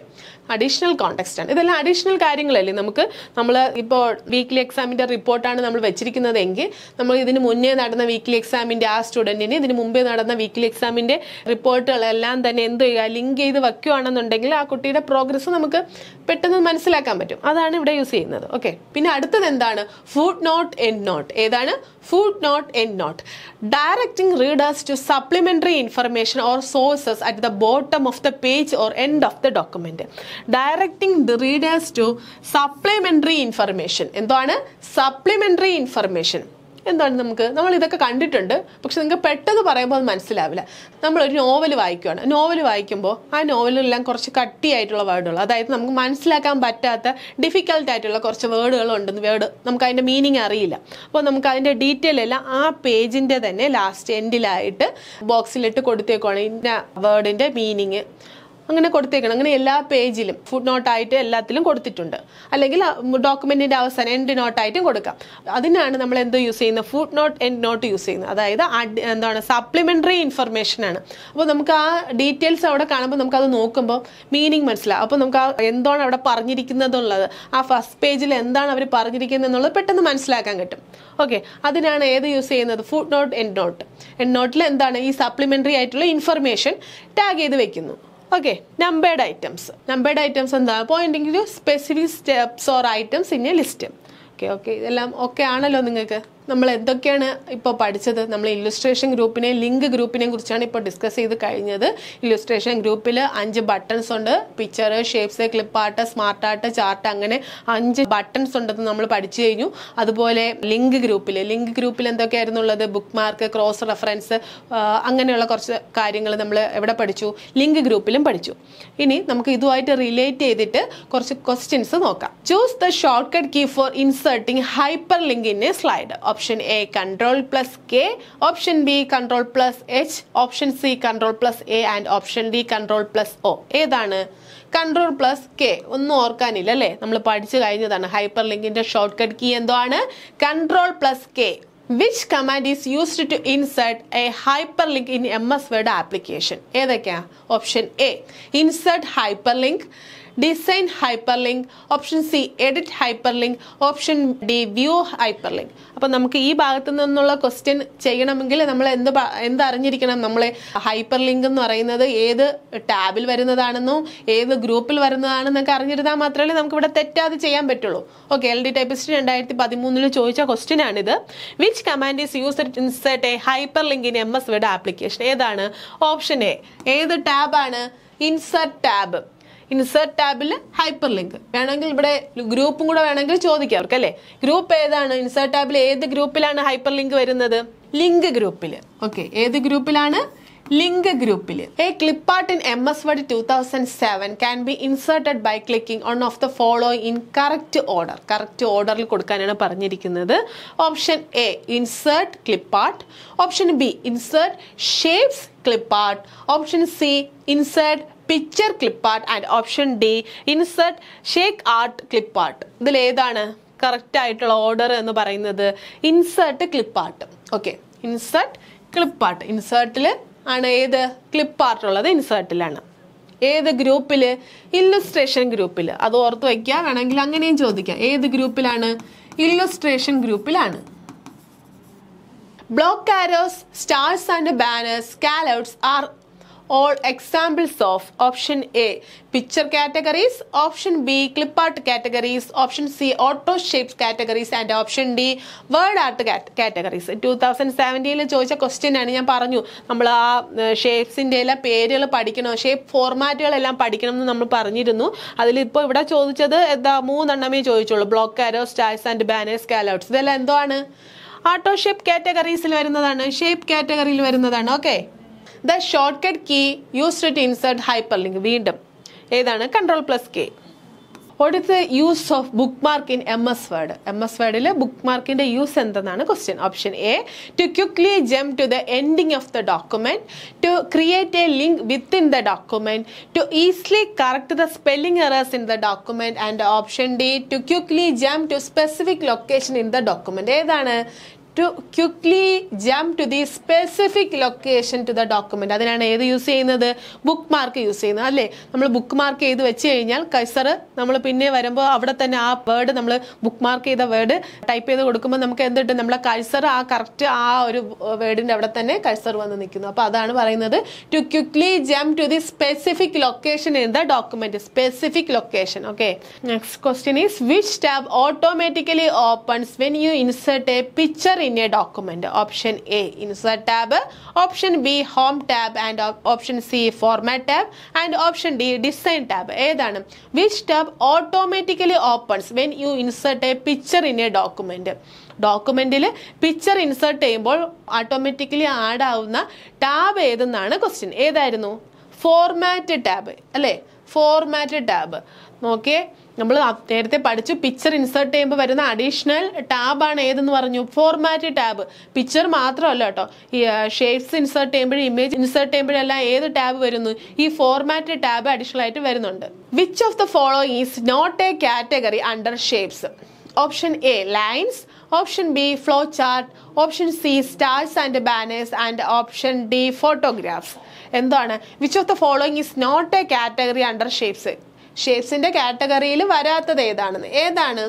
additional context ആണ് ഇതെല്ലാം അഡീഷണൽ കാര്യങ്ങളല്ലേ നമുക്ക് നമ്മൾ ഇപ്പോൾ വീക്ക്ലി എക്സാമിൻ്റെ റിപ്പോർട്ടാണ് നമ്മൾ വെച്ചിരിക്കുന്നതെങ്കിൽ നമ്മൾ ഇതിന് മുന്നേ നടന്ന വീക്ക്ലി എക്സാമിൻ്റെ ആ സ്റ്റുഡൻറ്റിന് ഇതിന് മുമ്പേ നടന്ന വീക്ക്ലി എക്സാമിൻ്റെ റിപ്പോർട്ടുകളെല്ലാം തന്നെ എന്ത് ചെയ്യുക ലിങ്ക് ചെയ്ത് വയ്ക്കുകയാണെന്നുണ്ടെങ്കിൽ ആ കുട്ടിയുടെ പ്രോഗ്രസ് നമുക്ക് പെട്ടെന്ന് മനസ്സിലാക്കാൻ പറ്റും അതാണ് ഇവിടെ യൂസ് ചെയ്യുന്നത് ഓക്കെ പിന്നെ അടുത്തത് എന്താണ് ഫുഡ് നോട്ട് എൻഡ് നോട്ട് ഏതാണ് footnote endnote directing readers to supplementary information or sources at the bottom of the page or end of the document directing the readers to supplementary information എന്താണ് supplementary information എന്താണ് നമുക്ക് നമ്മൾ ഇതൊക്കെ കണ്ടിട്ടുണ്ട് പക്ഷെ നിങ്ങൾക്ക് പെട്ടെന്ന് പറയുമ്പോൾ അത് മനസ്സിലാവില്ല നമ്മളൊരു നോവൽ വായിക്കുകയാണ് നോവൽ വായിക്കുമ്പോൾ ആ നോവലിലെല്ലാം കുറച്ച് കട്ടിയായിട്ടുള്ള വേർഡുകൾ അതായത് നമുക്ക് മനസ്സിലാക്കാൻ പറ്റാത്ത ഡിഫിക്കൽട്ട് ആയിട്ടുള്ള കുറച്ച് വേർഡുകൾ ഉണ്ടെന്ന് വേർഡ് നമുക്ക് അതിൻ്റെ മീനിങ് അറിയില്ല അപ്പോൾ നമുക്ക് അതിൻ്റെ ഡീറ്റെയിൽ എല്ലാം ആ പേജിൻ്റെ തന്നെ ലാസ്റ്റ് എൻഡിലായിട്ട് ബോക്സിലിട്ട് കൊടുത്തേക്കുവാണ് ഇന്ന വേർഡിൻ്റെ മീനിങ് അങ്ങനെ കൊടുത്തേക്കണം അങ്ങനെ എല്ലാ പേജിലും ഫുഡ് നോട്ടായിട്ട് എല്ലാത്തിലും കൊടുത്തിട്ടുണ്ട് അല്ലെങ്കിൽ ഡോക്യുമെന്റിന്റെ അവസാനം എൻഡ് നോട്ടായിട്ടും കൊടുക്കാം അതിനാണ് നമ്മൾ എന്ത് യൂസ് ചെയ്യുന്നത് footnote endnote use ചെയ്യുന്നത് അതായത് എന്താണ് സപ്ലിമെന്ററി ഇൻഫർമേഷൻ ആണ് അപ്പോൾ നമുക്ക് ആ ഡീറ്റെയിൽസ് അവിടെ കാണുമ്പോൾ നമുക്ക് അത് നോക്കുമ്പോൾ മീനിങ് മനസ്സിലാവും അപ്പോൾ നമുക്ക് ആ എന്താണ് അവിടെ പറഞ്ഞിരിക്കുന്നതെന്നുള്ളത് ആ ഫസ്റ്റ് പേജിൽ എന്താണ് അവർ പറഞ്ഞിരിക്കുന്നത് എന്നുള്ളത് പെട്ടെന്ന് മനസ്സിലാക്കാൻ കിട്ടും ഓക്കെ അതിനാണ് ഏത് യൂസ് ചെയ്യുന്നത് ഫുഡ് നോട്ട് എൻഡ് നോട്ട് എൻഡ് നോട്ടിൽ എന്താണ് ഈ സപ്ലിമെന്ററി ആയിട്ടുള്ള ഇൻഫർമേഷൻ ടാഗ് ചെയ്ത് വെക്കുന്നു okay numbered items numbered items എന്താ pointing to specific steps or items in a list okay okay ഇതെല്ലാം ഓക്കെ ആണല്ലോ നിങ്ങൾക്ക് നമ്മൾ എന്തൊക്കെയാണ് ഇപ്പോൾ പഠിച്ചത് നമ്മൾ ഇല്ലുസ്ട്രേഷൻ ഗ്രൂപ്പിനെയും ലിങ്ക് ഗ്രൂപ്പിനെയും കുറിച്ചാണ് ഇപ്പോൾ ഡിസ്കസ് ചെയ്ത് കഴിഞ്ഞത് ഇല്ലുസ്ട്രേഷൻ ഗ്രൂപ്പിൽ അഞ്ച് ബട്ടൺസ് ഉണ്ട് picture shapes clip art smart art chart അങ്ങനെ അഞ്ച് ബട്ടൺസ് ഉണ്ടെന്ന് നമ്മൾ പഠിച്ചു കഴിഞ്ഞു അതുപോലെ ലിങ്ക് ഗ്രൂപ്പിൽ ലിങ്ക് ഗ്രൂപ്പിൽ എന്തൊക്കെയായിരുന്നു ഉള്ളത് ബുക്ക് മാർക്ക് ക്രോസ് റെഫറൻസ് അങ്ങനെയുള്ള കുറച്ച് കാര്യങ്ങൾ നമ്മൾ എവിടെ പഠിച്ചു ലിങ്ക് ഗ്രൂപ്പിലും പഠിച്ചു ഇനി നമുക്ക് ഇതുമായിട്ട് റിലേറ്റ് ചെയ്തിട്ട് കുറച്ച് ക്വസ്റ്റ്യൻസ് നോക്കാം choose the shortcut key for inserting hyperlink in a slide option A control plus K option B control plus H option C control plus A and option D control plus O ഏതാണ് control plus K ഒന്നും ഓർക്കാനില്ല അല്ലേ നമ്മൾ പഠിച്ചു കഴിഞ്ഞതാണ് ഹൈപ്പർ ലിങ്കിന്റെ shortcut key എന്തോ ആണ് control plus K which command is used to insert a hyperlink in M S word application ഏതൊക്കെയാ option A insert hyperlink design hyperlink option C edit hyperlink option D view hyperlink അപ്പോൾ നമുക്ക് ഈ ഭാഗത്തു നിന്നുള്ള question ചെയ്യണമെങ്കിൽ നമ്മൾ എന്ത് എന്ത് അറിഞ്ഞിരിക്കണം നമ്മളെ ഹൈപ്പർ ലിങ്ക് എന്ന് പറയുന്നത് ഏത് ടാബിൽ വരുന്നതാണെന്നോ ഏത് ഗ്രൂപ്പിൽ വരുന്നതാണെന്നൊക്കെ അറിഞ്ഞിരുന്നാൽ മാത്രമേ നമുക്ക് ഇവിടെ തെറ്റാതെ ചെയ്യാൻ പറ്റുള്ളൂ ഓക്കെ എൽ ഡി ടൈപ്പിസ്റ്റ് രണ്ടായിരത്തി പതിമൂന്നിൽ ചോദിച്ച ക്വസ്റ്റ്യൻ ആണിത് which command is use insert a hyperlink in M S വിയുടെ ആപ്ലിക്കേഷൻ ഏതാണ് ഓപ്ഷൻ എ ഏത് ടാബാണ് ഇൻസെർട്ട് ടാബ് ഇൻസേർട്ട് ടാബിൽ ഹൈപ്പർ ലിങ്ക് വേണമെങ്കിൽ ഇവിടെ ഗ്രൂപ്പും കൂടെ വേണമെങ്കിൽ ചോദിക്കാം അവർക്ക് അല്ലേ ഗ്രൂപ്പ് ഏതാണ് ഇൻസേർട്ട് ടാബിൽ ഏത് ഗ്രൂപ്പിലാണ് ഹൈപ്പർ ലിങ്ക് വരുന്നത് ലിങ്ക് ഗ്രൂപ്പിൽ ഓക്കെ ഏത് ഗ്രൂപ്പിലാണ് ലിങ്ക് ഗ്രൂപ്പിൽ a clip art in M S Word two thousand seven can be inserted by clicking on of the following correct order correct ഓർഡറിൽ കൊടുക്കാനാണ് പറഞ്ഞിരിക്കുന്നത് option A insert clip art option B insert shapes clip art option C insert picture clip art and option D insert shape art clip art ഇതിലേതാണ് correct ആയിട്ടുള്ള order എന്ന് പറയുന്നത് insert clip art okay insert clip art ഇൻസേർട്ടിൽ ആണ് ഏത് clip art ഉള്ളത് ഇൻസേർട്ടിലാണ് ഏത് ഗ്രൂപ്പിൽ ഇല്ലുസ്ട്രേഷൻ ഗ്രൂപ്പിൽ അത് ഓർത്ത് വയ്ക്കുക വേണമെങ്കിൽ അങ്ങനെയും ചോദിക്കാം ഏത് ഗ്രൂപ്പിലാണ് ഇല്ലുസ്ട്രേഷൻ ഗ്രൂപ്പിലാണ് block arrows stars and banners callouts are all examples of option A picture categories option B clip categories option C auto auto categories and option D word art categories two 2017 ൽ ചോദിച്ച question ആണ് ഞാൻ പറഞ്ഞു നമ്മൾ ആ ഷേപ്സിൻ്റെ എല്ലാം പേരുകൾ പഠിക്കണം ഷേപ്പ് ഫോർമാറ്റുകളെല്ലാം പഠിക്കണം എന്ന് നമ്മൾ പറഞ്ഞിരുന്നു അതിലിപ്പോൾ ഇവിടെ ചോദിച്ചത് എന്താ മൂന്നെണ്ണമേ ചോദിച്ചുള്ളൂ block arrow stars and banners callouts ഇതെല്ലാം എന്തോ ആണ് ഓട്ടോ ഷേപ്പ് കാറ്റഗറീസിൽ വരുന്നതാണ് ഷേപ്പ് കാറ്റഗറിയിൽ വരുന്നതാണ് okay the shortcut key used to insert hyperlink വീണ്ടും ഏതാണ് കൺട്രോൾ പ്ലസ് കെ അടുത്ത് use of bookmark in M S Word M S വേർഡിൽ ബുക്ക് മാർക്കിൻ്റെ യൂസ് എന്തെന്നാണ് question option A to quickly jump to the ending of the document to create a link within the document to easily correct the spelling errors in the document and option D to quickly jump to specific location in the document ഏതാണ് to quickly jump to the specific location to the document അതിനാണ് ഏത് use ചെയ്യുന്നത് book mark use ചെയ്യുന്നത് അല്ലേ നമ്മൾ book mark ചെയ്ത് വെച്ച് കഴിഞ്ഞാൽ കൈസർ നമ്മൾ പിന്നെ വരുമ്പോൾ അവിടെ തന്നെ ആ വേർഡ് നമ്മൾ ബുക്ക് മാർക്ക് ചെയ്ത വേർഡ് ടൈപ്പ് ചെയ്ത് കൊടുക്കുമ്പോൾ നമുക്ക് എന്ത് കിട്ടും നമ്മളെ കൈസർ ആ കറക്റ്റ് ആ ഒരു വേർഡിന്റെ അവിടെ തന്നെ കൈസർ വന്ന് നിൽക്കുന്നു അപ്പോൾ അതാണ് പറയുന്നത് to quickly jump to the specific location in the document specific location okay next question is which tab automatically opens when you insert a picture in a document option A insert tab option B home tab and option C format tab and option D design tab ഏതാണ് which tab automatically opens when you insert a picture in a document ഡോക്യുമെന്റിൽ picture insert ചെയ്യുമ്പോൾ automatically add ആവുന്ന tab ഏതെന്നാണ് question ഏതായിരുന്നു format tab അല്ലേ format tab നോക്കിയേ നമ്മൾ നേരത്തെ പഠിച്ചു പിക്ചർ ഇൻസേർട്ട് ചെയ്യുമ്പോൾ വരുന്ന അഡീഷണൽ ടാബാണ് ഏതെന്ന് പറഞ്ഞു ഫോർമാറ്റ് ടാബ് പിക്ചർ മാത്രമല്ല കേട്ടോ ഈ ഷേപ്സ് ഇൻസേർട്ട് ചെയ്യുമ്പോഴും ഇമേജ് ഇൻസേർട്ട് ചെയ്യുമ്പോഴെല്ലാം ഏത് ടാബ് വരുന്നു ഈ ഫോർമാറ്റ് ടാബ് അഡീഷണൽ ആയിട്ട് വരുന്നുണ്ട് which of the following is not a category under shapes option A lines option B flow chart option C stars and banners and option D photographs എന്താണ് which of the following is not a category under shapes ഷേപ്സിൻ്റെ കാറ്റഗറിയിൽ വരാത്തത് ഏതാണെന്ന് ഏതാണ്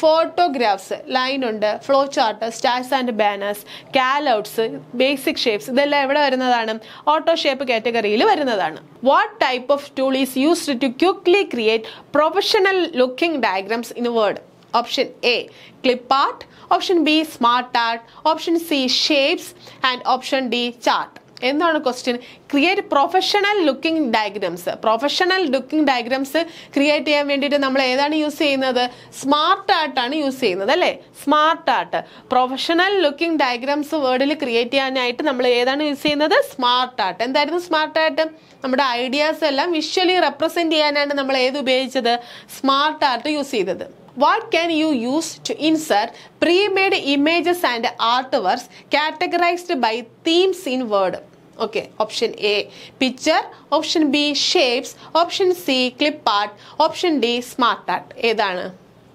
photographs line ഉണ്ട് flow chart stars and banners callouts basic shapes ഇതെല്ലാം എവിടെ വരുന്നതാണ് ഓട്ടോ ഷേപ്പ് കാറ്റഗറിയിൽ വരുന്നതാണ് what type of tool is used to quickly create professional looking diagrams in Word option A clip art option B smart art option C shapes and option D chart എന്താണ് question create professional looking diagrams professional looking diagrams create ചെയ്യാൻ വേണ്ടിയിട്ട് നമ്മൾ ഏതാണ് use ചെയ്യുന്നത് smart ആർട്ടാണ് use ചെയ്യുന്നത് അല്ലേ smart art professional looking diagrams വേർഡിൽ create ചെയ്യാനായിട്ട് നമ്മൾ ഏതാണ് യൂസ് ചെയ്യുന്നത് സ്മാർട്ട് ആർട്ട് എന്തായിരുന്നു സ്മാർട്ട് ആർട്ട് നമ്മുടെ ഐഡിയാസ് എല്ലാം വിഷ്വലി റെപ്രസെൻറ്റ് ചെയ്യാനാണ് നമ്മൾ ഏത് ഉപയോഗിച്ചത് സ്മാർട്ട് ആർട്ട് യൂസ് ചെയ്തത് what can you use to insert premade images and art works categorised by themes in Word okay option A picture option B shapes option C clip art option D smart art ഏതാണ്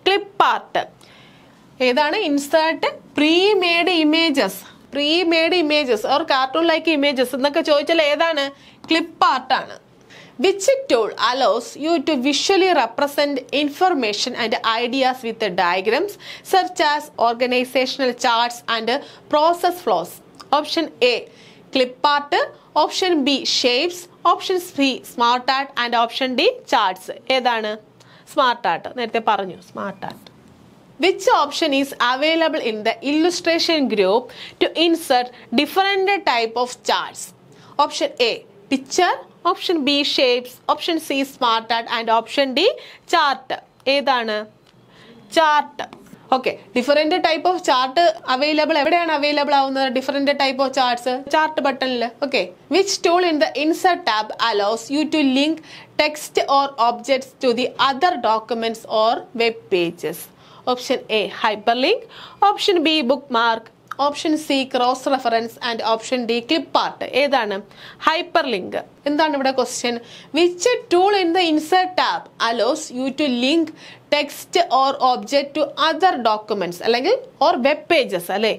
clip art ഏതാണ് insert pre premade images premade images or cartoon like images എന്നൊക്കെ ചോദിച്ചാൽ ഏതാണ് clip ആർട്ടാണ് which tool allows you to visually represent information and ideas with diagrams സെർച്ച് as organisational charts and process flows option A clip art option B shapes option C smart art and option D charts ഏതാണ് smart art നേരത്തെ പറഞ്ഞു smart art which option is available in the illustration group to insert different type of charts option A picture option B shapes option C smart art and option D chart ഏതാണ് chart okay different type of chart available എവിടെയാണ് available ആവുന്നത് different type of charts chart ബട്ടണിൽ okay which tool in the insert tab allows you to link text or objects to the other documents or web pages option A hyperlink option B bookmark option C cross reference and option D clip art ഏതാണ് hyperlink എന്താണ് ഇവിടെ question which tool in the insert tab allows you to link text or object to other documents അല്ലെങ്കിൽ or web pages അല്ലേ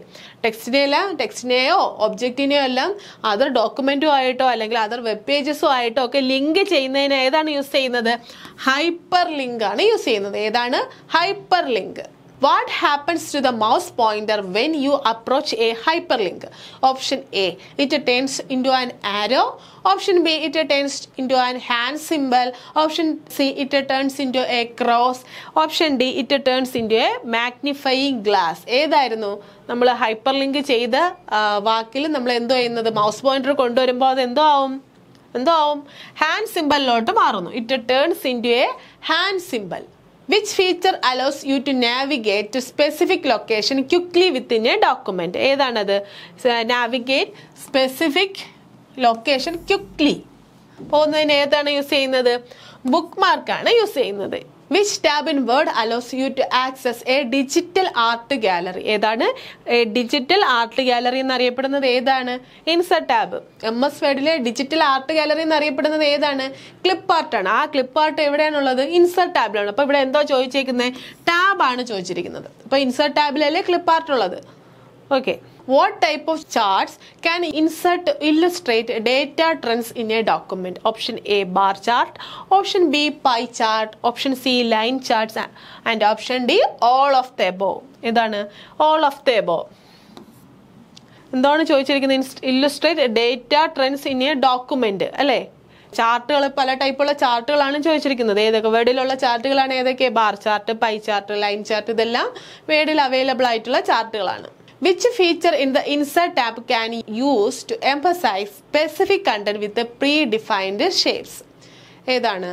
ടെക്സ്റ്റിനെയല്ല ടെക്സ്റ്റിനെയോ ഒബ്ജക്റ്റിനെയോ എല്ലാം other ഡോക്യുമെന്റോ ആയിട്ടോ അല്ലെങ്കിൽ other web പേജസോ ആയിട്ടോ ഒക്കെ ലിങ്ക് ചെയ്യുന്നതിന് ഏതാണ് യൂസ് ചെയ്യുന്നത് ഹൈപ്പർ ലിങ്ക് ആണ് യൂസ് ചെയ്യുന്നത് ഏതാണ് hyperlink what happens to the mouse pointer when you approach a hyperlink option A it turns into an arrow option B it turns into an hand symbol option C it turns into a cross option D it turns into a magnifying glass ഏതായിരുന്നു നമ്മൾ hyper hyperlink ചെയ്ത വാക്കിൽ നമ്മൾ എന്തോ ചെയ്യുന്നത് mouse pointer കൊണ്ടുവരുമ്പോൾ അത് എന്തോ ആവും എന്തോ ആവും ഹാൻഡ് സിമ്പലിലോട്ട് മാറുന്നു it turns into a hand symbol which feature allows you to navigate to specific location with within a document ഏതാണത് നാവിഗേറ്റ് സ്പെസിഫിക് ലൊക്കേഷൻ ക്യുക്ലി പോകുന്നതിന് ഏതാണ് യൂസ് ചെയ്യുന്നത് ബുക്ക് മാർക്കാണ് യൂസ് ചെയ്യുന്നത് which tab in Word allows you to access a digital art gallery ഏതാണ് digital art എന്ന് എന്നറിയപ്പെടുന്നത് ഏതാണ് ഇൻസ ടാബ് എം എസ് വേർഡിലെ ഡിജിറ്റൽ ആർട്ട് എന്ന് എന്നറിയപ്പെടുന്നത് ഏതാണ് ക്ലിപ്പ് ആർട്ടാണ് ആ ക്ലിപ്പ് ആർട്ട് എവിടെയാണുള്ളത് ഇൻസ ടാബിലാണ് അപ്പോൾ ഇവിടെ എന്തോ ചോദിച്ചേക്കുന്നത് ടാബാണ് ചോദിച്ചിരിക്കുന്നത് അപ്പോൾ ഇൻസ ടാബിലല്ലേ ക്ലിപ്പ് ആർട്ട് ഉള്ളത് okay what type of charts can insert illustrate data trends in a document option A bar chart option B pie chart option C line charts and option D all of the above എന്താണ് all of the above എന്താണ് ചോദിച്ചിരിക്കുന്നത് illustrate data trends in a document അല്ലേ ചാർട്ടുകൾ പല ടൈപ്പുള്ള ചാർട്ടുകളാണ് ചോദിച്ചിരിക്കുന്നത് ഏതൊക്കെ വേർഡിലുള്ള ചാർട്ടുകളാണ് ഏതൊക്കെ bar chart pie chart line chart ഇതെല്ലാം വേർഡിൽ അവൈലബിൾ ആയിട്ടുള്ള ചാർട്ടുകളാണ് which feature in the insert tab can use to emphasize specific content with predefined shapes ഏതാണ്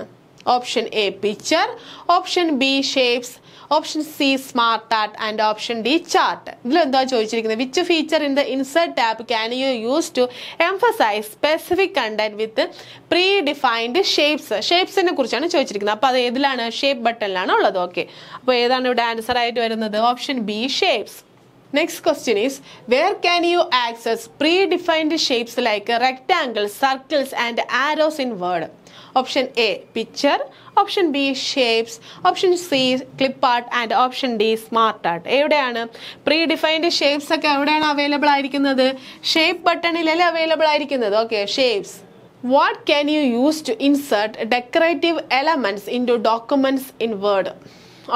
option A picture option B shapes option C smart art and option D chart ഇതിൽ എന്താ ചോദിച്ചിരിക്കുന്നത് which feature in the insert tab can you use to emphasise specific content with predefined shapes ഷേപ്സിനെ കുറിച്ചാണ് ചോദിച്ചിരിക്കുന്നത് അപ്പോൾ അത് ഏതിലാണ് shape ബട്ടണിലാണ് ഉള്ളത് ഓക്കെ അപ്പോൾ ഏതാണ് ഇവിടെ ആൻസർ ആയിട്ട് വരുന്നത് option B shapes question is where can you access predefined shapes like rectangles, circles and arrows in Word? Option A picture option B shapes option C clip art and option D smart art എവിടെയാണ് predefined shapes ഒക്കെ എവിടെയാണ് available ആയിരിക്കുന്നത് shape ബട്ടണിലല്ലേ available ആയിരിക്കുന്നത് okay shapes what can you use to insert decorative elements into documents in Word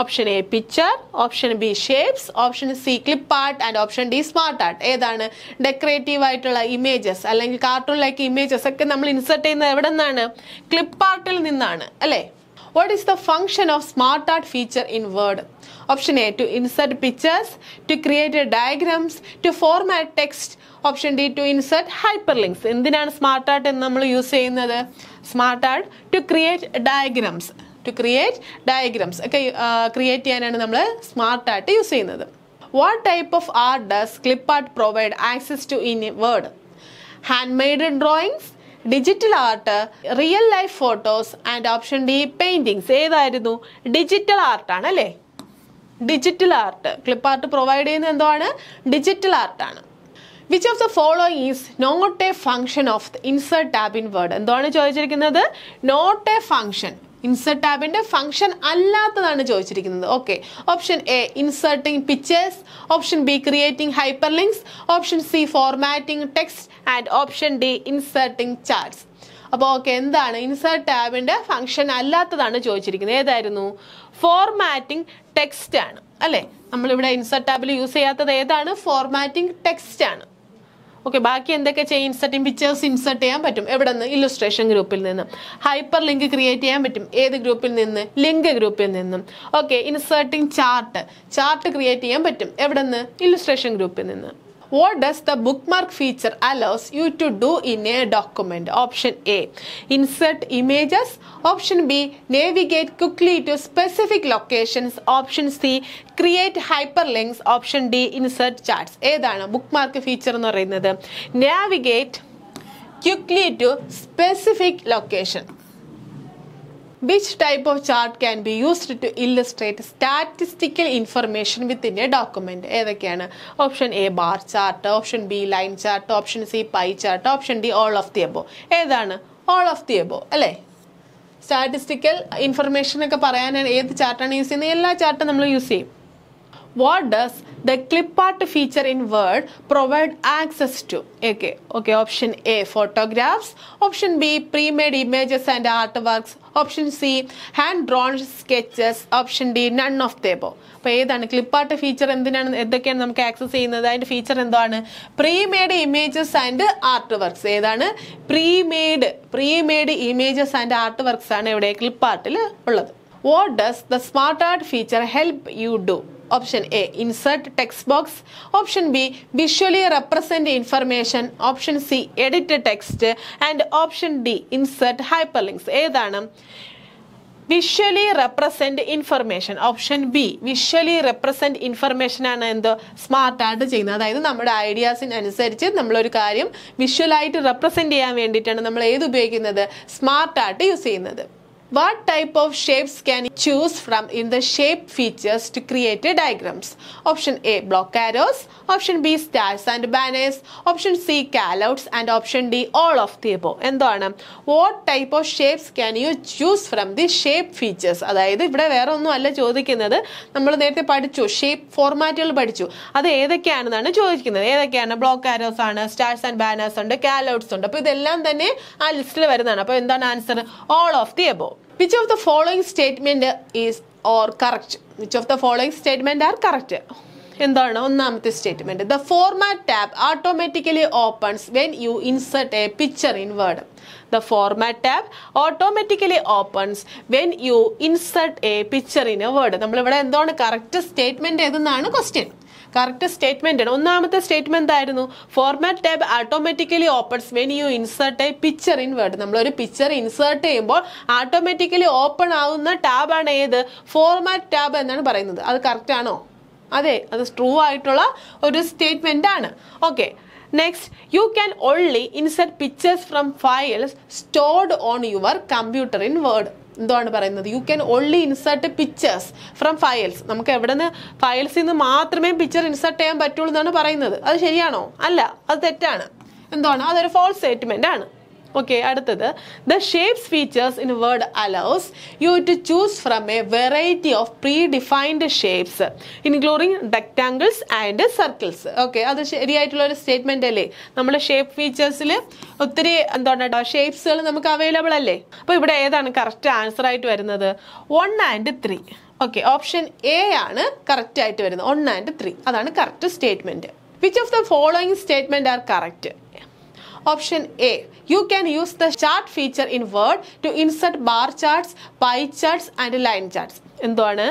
option A picture option B shapes option C clip art and option D smart art ഏതാണ് decorative ആയിട്ടുള്ള images അല്ലെങ്കിൽ cartoon like images ഒക്കെ നമ്മൾ insert ചെയ്യുന്നത് എവിടെ നിന്നാണ് clip ആർട്ടിൽ നിന്നാണ് അല്ലേ what is the function of smart art feature in Word option A to insert pictures to create diagrams to format text option D to insert hyperlinks എന്തിനാണ് smart art എന്ന് നമ്മൾ use ചെയ്യുന്നത് smart art to create diagrams to create diagrams ഒക്കെ create ചെയ്യാനാണ് നമ്മൾ സ്മാർട്ടായിട്ട് use ചെയ്യുന്നത് what type of art does clip art provide access to in Word handmade drawings digital art real life photos and option D paintings ഏതായിരുന്നു digital ആർട്ടാണ് അല്ലേ digital art clip art provide ചെയ്യുന്ന എന്താണ് digital ആർട്ടാണ് which of the following is not a function of the insert tab in Word എന്താണ് ചോദിച്ചിരിക്കുന്നത് not a function insert ടാബിന്റെ function അല്ലാത്തതാണ് ചോദിച്ചിരിക്കുന്നത് okay option A inserting pictures option B creating hyperlinks option C formatting text and option D inserting charts അപ്പോൾ okay എന്താണ് insert ടാബിന്റെ function അല്ലാത്തതാണ് ചോദിച്ചിരിക്കുന്നത് ഏതായിരുന്നു ഫോർമാറ്റിംഗ് ടെക്സ്റ്റ് ആണ് അല്ലേ നമ്മളിവിടെ ഇൻസെർട്ട് ടാബിൽ യൂസ് ചെയ്യാത്തത് ഏതാണ് ഫോർമാറ്റിംഗ് ടെക്സ്റ്റ് ആണ് ഓക്കെ ബാക്കി എന്തൊക്കെ ചെയ്യാൻ ഇൻസർട്ടിങ് പിക്ചേഴ്സ് ഇൻസർട്ട് ചെയ്യാൻ പറ്റും എവിടെ നിന്ന് ഇലുസ്ട്രേഷൻ ഗ്രൂപ്പിൽ നിന്ന് ഹൈപ്പർ ലിങ്ക് ക്രിയേറ്റ് ചെയ്യാൻ പറ്റും ഏത് ഗ്രൂപ്പിൽ നിന്ന് ലിങ്ക് ഗ്രൂപ്പിൽ നിന്നും okay inserting chart chart create ചെയ്യാൻ പറ്റും എവിടെ നിന്ന് ഇലുസ്ട്രേഷൻ ഗ്രൂപ്പിൽ നിന്ന് what does the bookmark feature allows you to do in a document option A insert images option B navigate quickly to specific locations option C create hyperlinks option D insert charts ഏതാണ് bookmark feature എന്ന് പറയുന്നത് navigate quickly to specific location which type of chart can be used to illustrate statistical information within a document ഏതൊക്കെയാണ് option A bar chart option B line chart option C pie chart option D all of the above ഏതാണ് all of the above അല്ലേ statistical information ഒക്കെ പറയാനാണ് ഏത് ചാർട്ടാണ് use ചെയ്യുന്നത് എല്ലാ ചാർട്ടും നമ്മൾ use ചെയ്യും what does the clip art feature in Word provide access to okay okay option A photographs option B premade images and art works option C hand drawn sketches option D none of the above അപ്പോൾ ഏതാണ് clip art feature എന്തിനാണ് എന്തൊക്കെയാണ് നമുക്ക് access ചെയ്യുന്നത് അതിൻ്റെ feature എന്താണ് premade images and art works ഏതാണ് premade premade images and art works ആണ് ഇവിടെ ക്ലിപ്പ് ആർട്ടിൽ ഉള്ളത് what does the smart art feature help you do option A insert text box option B visually represent information option C edit text and option D insert links ഏതാണ് visually represent information option B visually represent information ആണ് എന്തോ സ്മാർട്ടായിട്ട് ചെയ്യുന്നത് അതായത് നമ്മുടെ ഐഡിയാസിനനുസരിച്ച് നമ്മളൊരു കാര്യം വിഷ്വലായിട്ട് represent ചെയ്യാൻ വേണ്ടിയിട്ടാണ് നമ്മൾ ഏത് ഉപയോഗിക്കുന്നത് സ്മാർട്ടായിട്ട് യൂസ് ചെയ്യുന്നത് What type of shapes can you choose from in the shape features to create a diagrams? Option A block arrows, option B stars and banners option C callouts and option D all of the above എന്താണ് what type of shapes can you choose from the shape features അതായത് ഇവിടെ വേറെ ഒന്നും അല്ല ചോദിക്കുന്നത് നമ്മൾ നേരത്തെ പഠിച്ചു ഷേപ്പ് ഫോർമാറ്റുകൾ പഠിച്ചു അത് ഏതൊക്കെയാണെന്നാണ് ചോദിക്കുന്നത് ഏതൊക്കെയാണ് ബ്ലോക്ക് ആരോസ് ആണ് സ്റ്റാർസ് ആൻഡ് ബാനേഴ്സ് ഉണ്ട് കാലൗട്ട്സ് ഉണ്ട് അപ്പോൾ ഇതെല്ലാം തന്നെ ആ ലിസ്റ്റിൽ വരുന്നതാണ് അപ്പോൾ എന്താണ് answer all of the above which of the following statement is or correct which of the following statement are correct എന്താണ് ഒന്നാമത്തെ statement the format tab automatically opens when you insert a picture in Word the format tab automatically opens when you insert a picture in a Word നമ്മളിവിടെ എന്താണ് correct statement ഏതെന്നാണ് question correct statement ആണ് ഒന്നാമത്തെ statement ആയിരുന്നു format tab automatically opens when you insert a picture in Word നമ്മൾ ഒരു picture insert ചെയ്യുമ്പോൾ automatically open ആവുന്ന ടാബാണ് ഏത് ഫോർമാറ്റ് ടാബ് എന്നാണ് പറയുന്നത് അത് കറക്റ്റ് ആണോ അതെ അത് ട്രൂ ആയിട്ടുള്ള ഒരു സ്റ്റേറ്റ്മെന്റ് ആണ് okay next you can only insert pictures from files stored on your computer in Word എന്താണ് പറയുന്നത് you can only insert pictures from files നമുക്ക് എവിടെ നിന്ന് ഫയൽസിൽ നിന്ന് മാത്രമേ പിക്ചർ ഇൻസേർട്ട് ചെയ്യാൻ പറ്റുള്ളൂ എന്നാണ് പറയുന്നത് അത് ശരിയാണോ അല്ല അത് തെറ്റാണ് എന്താണ് അതൊരു ഫോൾസ് സ്റ്റേറ്റ്മെന്റ് ആണ് ഓക്കെ അടുത്തത് the shapes features in Word allows you to choose from a variety of predefined shapes including rectangles and circles okay അത് ശരിയായിട്ടുള്ള ഒരു സ്റ്റേറ്റ്മെന്റ് അല്ലേ നമ്മുടെ ഷേപ്പ് ഫീച്ചേഴ്സിൽ ഒത്തിരി എന്താണ് ഷേപ്സുകൾ നമുക്ക് അവൈലബിൾ അല്ലേ അപ്പോൾ ഇവിടെ ഏതാണ് കറക്റ്റ് ആൻസർ ആയിട്ട് വരുന്നത് one and three okay option A ആണ് കറക്റ്റ് ആയിട്ട് വരുന്നത് വൺ ആൻഡ് ത്രീ അതാണ് correct statement which of the following statement are correct option A you can use the chart feature in Word to insert bar charts pie charts and line charts എന്തുവാണ്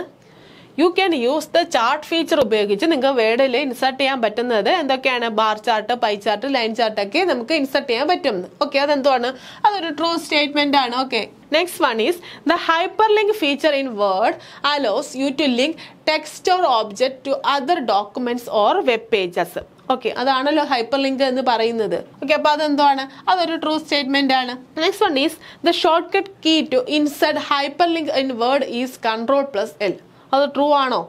you can use the chart feature ഉപയോഗിച്ച് നിങ്ങൾക്ക് വേർഡിൽ insert ചെയ്യാൻ പറ്റുന്നത് എന്തൊക്കെയാണ് bar chart pie chart line chart ഒക്കെ നമുക്ക് insert ചെയ്യാൻ പറ്റും ഓക്കെ അതെന്തുവാണ് അതൊരു ട്രൂ സ്റ്റേറ്റ്മെന്റ് ആണ് okay next one is the hyperlink feature in Word allows you to link text or object to other documents or web pages okay അതാണല്ലോ hyperlink എന്ന് പറയുന്നത് ഓക്കെ അപ്പോൾ അതെന്താണ് അതൊരു ട്രൂ സ്റ്റേറ്റ്മെന്റ് ആണ് next one is the shortcut key to insert hyperlink in Word is control plus L അത് true ആണോ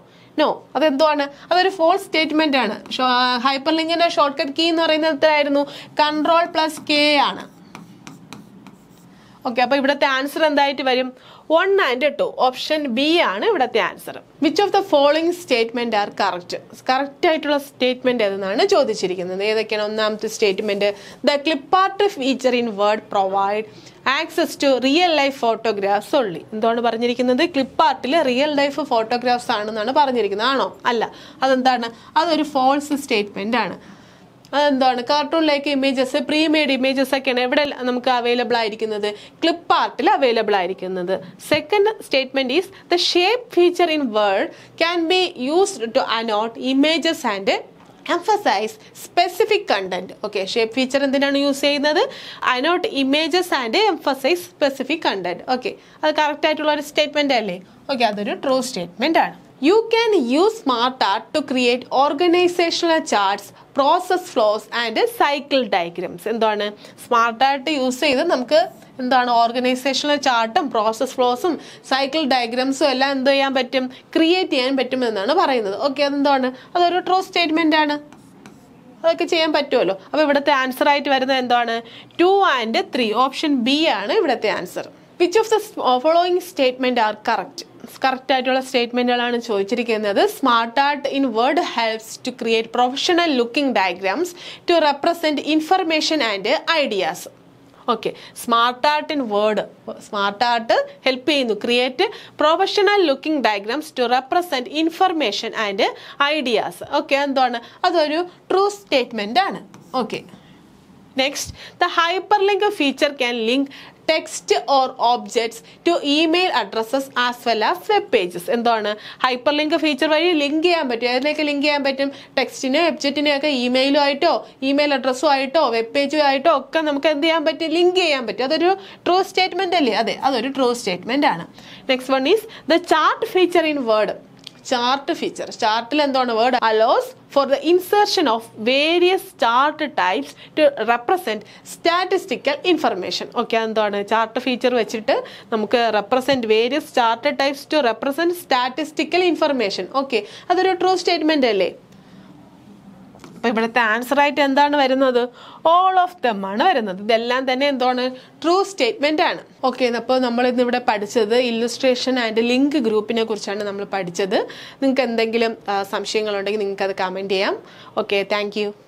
no അതെന്താണ് അതൊരു ഫോൾസ് സ്റ്റേറ്റ്മെന്റ് ആണ് ഹൈപ്പർ ലിങ്കിന്റെ ഷോർട്ട് കട്ട് കീ എന്ന് പറയുന്നത് എത്രയായിരുന്നു കൺട്രോൾ പ്ലസ് കെ ആണ് ഓക്കെ അപ്പോൾ ഇവിടുത്തെ ആൻസർ എന്തായിട്ട് വരും one and two option B ആണ് ഇവിടുത്തെ answer which of the following statement are correct correct ആയിട്ടുള്ള സ്റ്റേറ്റ്മെന്റ് ഏതെന്നാണ് ചോദിച്ചിരിക്കുന്നത് ഏതൊക്കെയാണ് ഒന്നാമത്തെ statement the clip art feature in Word provide access to real life photographs ഉള്ളി എന്താണ് പറഞ്ഞിരിക്കുന്നത് ക്ലിപ്പ് ആർട്ടിൽ റിയൽ ലൈഫ് ഫോട്ടോഗ്രാഫ്സ് ആണെന്നാണ് പറഞ്ഞിരിക്കുന്നത് ആണോ അല്ല അതെന്താണ് അതൊരു ഫോൾസ് സ്റ്റേറ്റ്മെന്റ് ആണ് എന്താണ് കാർട്ടൂണിലേക്ക് ഇമേജസ് പ്രീമെയ്ഡ് ഇമേജസ് ഒക്കെയാണ് എവിടെ നമുക്ക് അവൈലബിൾ ആയിരിക്കുന്നത് ക്ലിപ്പ് ആർട്ടിൽ അവൈലബിൾ ആയിരിക്കുന്നത് second statement is the shape feature in Word can be used to annotate images and emphasise specific content okay shape feature എന്തിനാണ് യൂസ് ചെയ്യുന്നത് annotate images and emphasise specific content okay അത് correct ആയിട്ടുള്ള ഒരു സ്റ്റേറ്റ്മെന്റ് അല്ലേ okay അതൊരു true statement ആണ് you can use smart art to create organisational charts process flows and cycle diagrams എന്താണ് സ്മാർട്ട് ആർട്ട് യൂസ് ചെയ്ത് നമുക്ക് എന്താണ് ഓർഗനൈസേഷണൽ ചാർട്ടും പ്രോസസ് ഫ്ലോസും സൈക്കിൾ ഡയഗ്രാംസും എല്ലാം എന്ത് ചെയ്യാൻ പറ്റും ക്രിയേറ്റ് ചെയ്യാൻ പറ്റും എന്നാണ് പറയുന്നത് ഓക്കെ അതെന്താണ് അതൊരു ട്രോ സ്റ്റേറ്റ്മെൻ്റ് ആണ് അതൊക്കെ ചെയ്യാൻ പറ്റുമല്ലോ അപ്പോൾ ഇവിടുത്തെ ആൻസർ ആയിട്ട് വരുന്നത് എന്താണ് two and three option B ആണ് ഇവിടുത്തെ answer which of the following statement are correct correct ആയിട്ടുള്ള സ്റ്റേറ്റ്മെന്റുകളാണ് ചോദിച്ചിരിക്കുന്നത് SmartArt in Word helps to create professional looking diagrams to represent information and ideas okay SmartArt in Word SmartArt help ചെയ്യുന്നു create professional looking diagrams to represent information and ideas okay എന്താണ് അതൊരു true statement ആണ് okay next the hyperlink feature can link text or objects to email addresses as well as web pages എന്താണ് hyperlink feature വഴി link ചെയ്യാൻ പറ്റും ഏതിനൊക്കെ link ചെയ്യാൻ പറ്റും ടെക്സ്റ്റിനെയോ വെബ്ജറ്റിനെയോ ഒക്കെ ഇമെയിലും ആയിട്ടോ ഇമെയിൽ അഡ്രസ്സും ആയിട്ടോ വെബ് പേജും ആയിട്ടോ ഒക്കെ നമുക്ക് എന്ത് ചെയ്യാൻ പറ്റും ലിങ്ക് ചെയ്യാൻ പറ്റും അതൊരു ട്രൂ സ്റ്റേറ്റ്മെന്റ് അല്ലേ അതെ അതൊരു ട്രൂ സ്റ്റേറ്റ്മെന്റ് ആണ് next one is the chart feature in Word chart feature ചാർട്ടിൽ എന്താണ് Word allows for the insertion of various chart types to represent statistical information okay എന്താണ് ചാർട്ട് ഫീച്ചർ വെച്ചിട്ട് നമുക്ക് represent various chart types to represent statistical information okay അതൊരു true statement അല്ലേ അപ്പോൾ ഇവിടുത്തെ ആൻസറായിട്ട് എന്താണ് വരുന്നത് ഓൾ ഓഫ് ദം ആണ് വരുന്നത് ഇതെല്ലാം തന്നെ എന്താണ് ട്രൂ സ്റ്റേറ്റ്മെൻ്റ് ആണ് ഓക്കെ അപ്പോൾ നമ്മൾ ഇന്ന് ഇവിടെ പഠിച്ചത് ഇല്ലുസ്ട്രേഷൻ ആൻഡ് ലിങ്ക് ഗ്രൂപ്പിനെ കുറിച്ചാണ് നമ്മൾ പഠിച്ചത് നിങ്ങൾക്ക് എന്തെങ്കിലും സംശയങ്ങളുണ്ടെങ്കിൽ നിങ്ങൾക്ക് അത് കമൻറ്റ് ചെയ്യാം ഓക്കെ താങ്ക്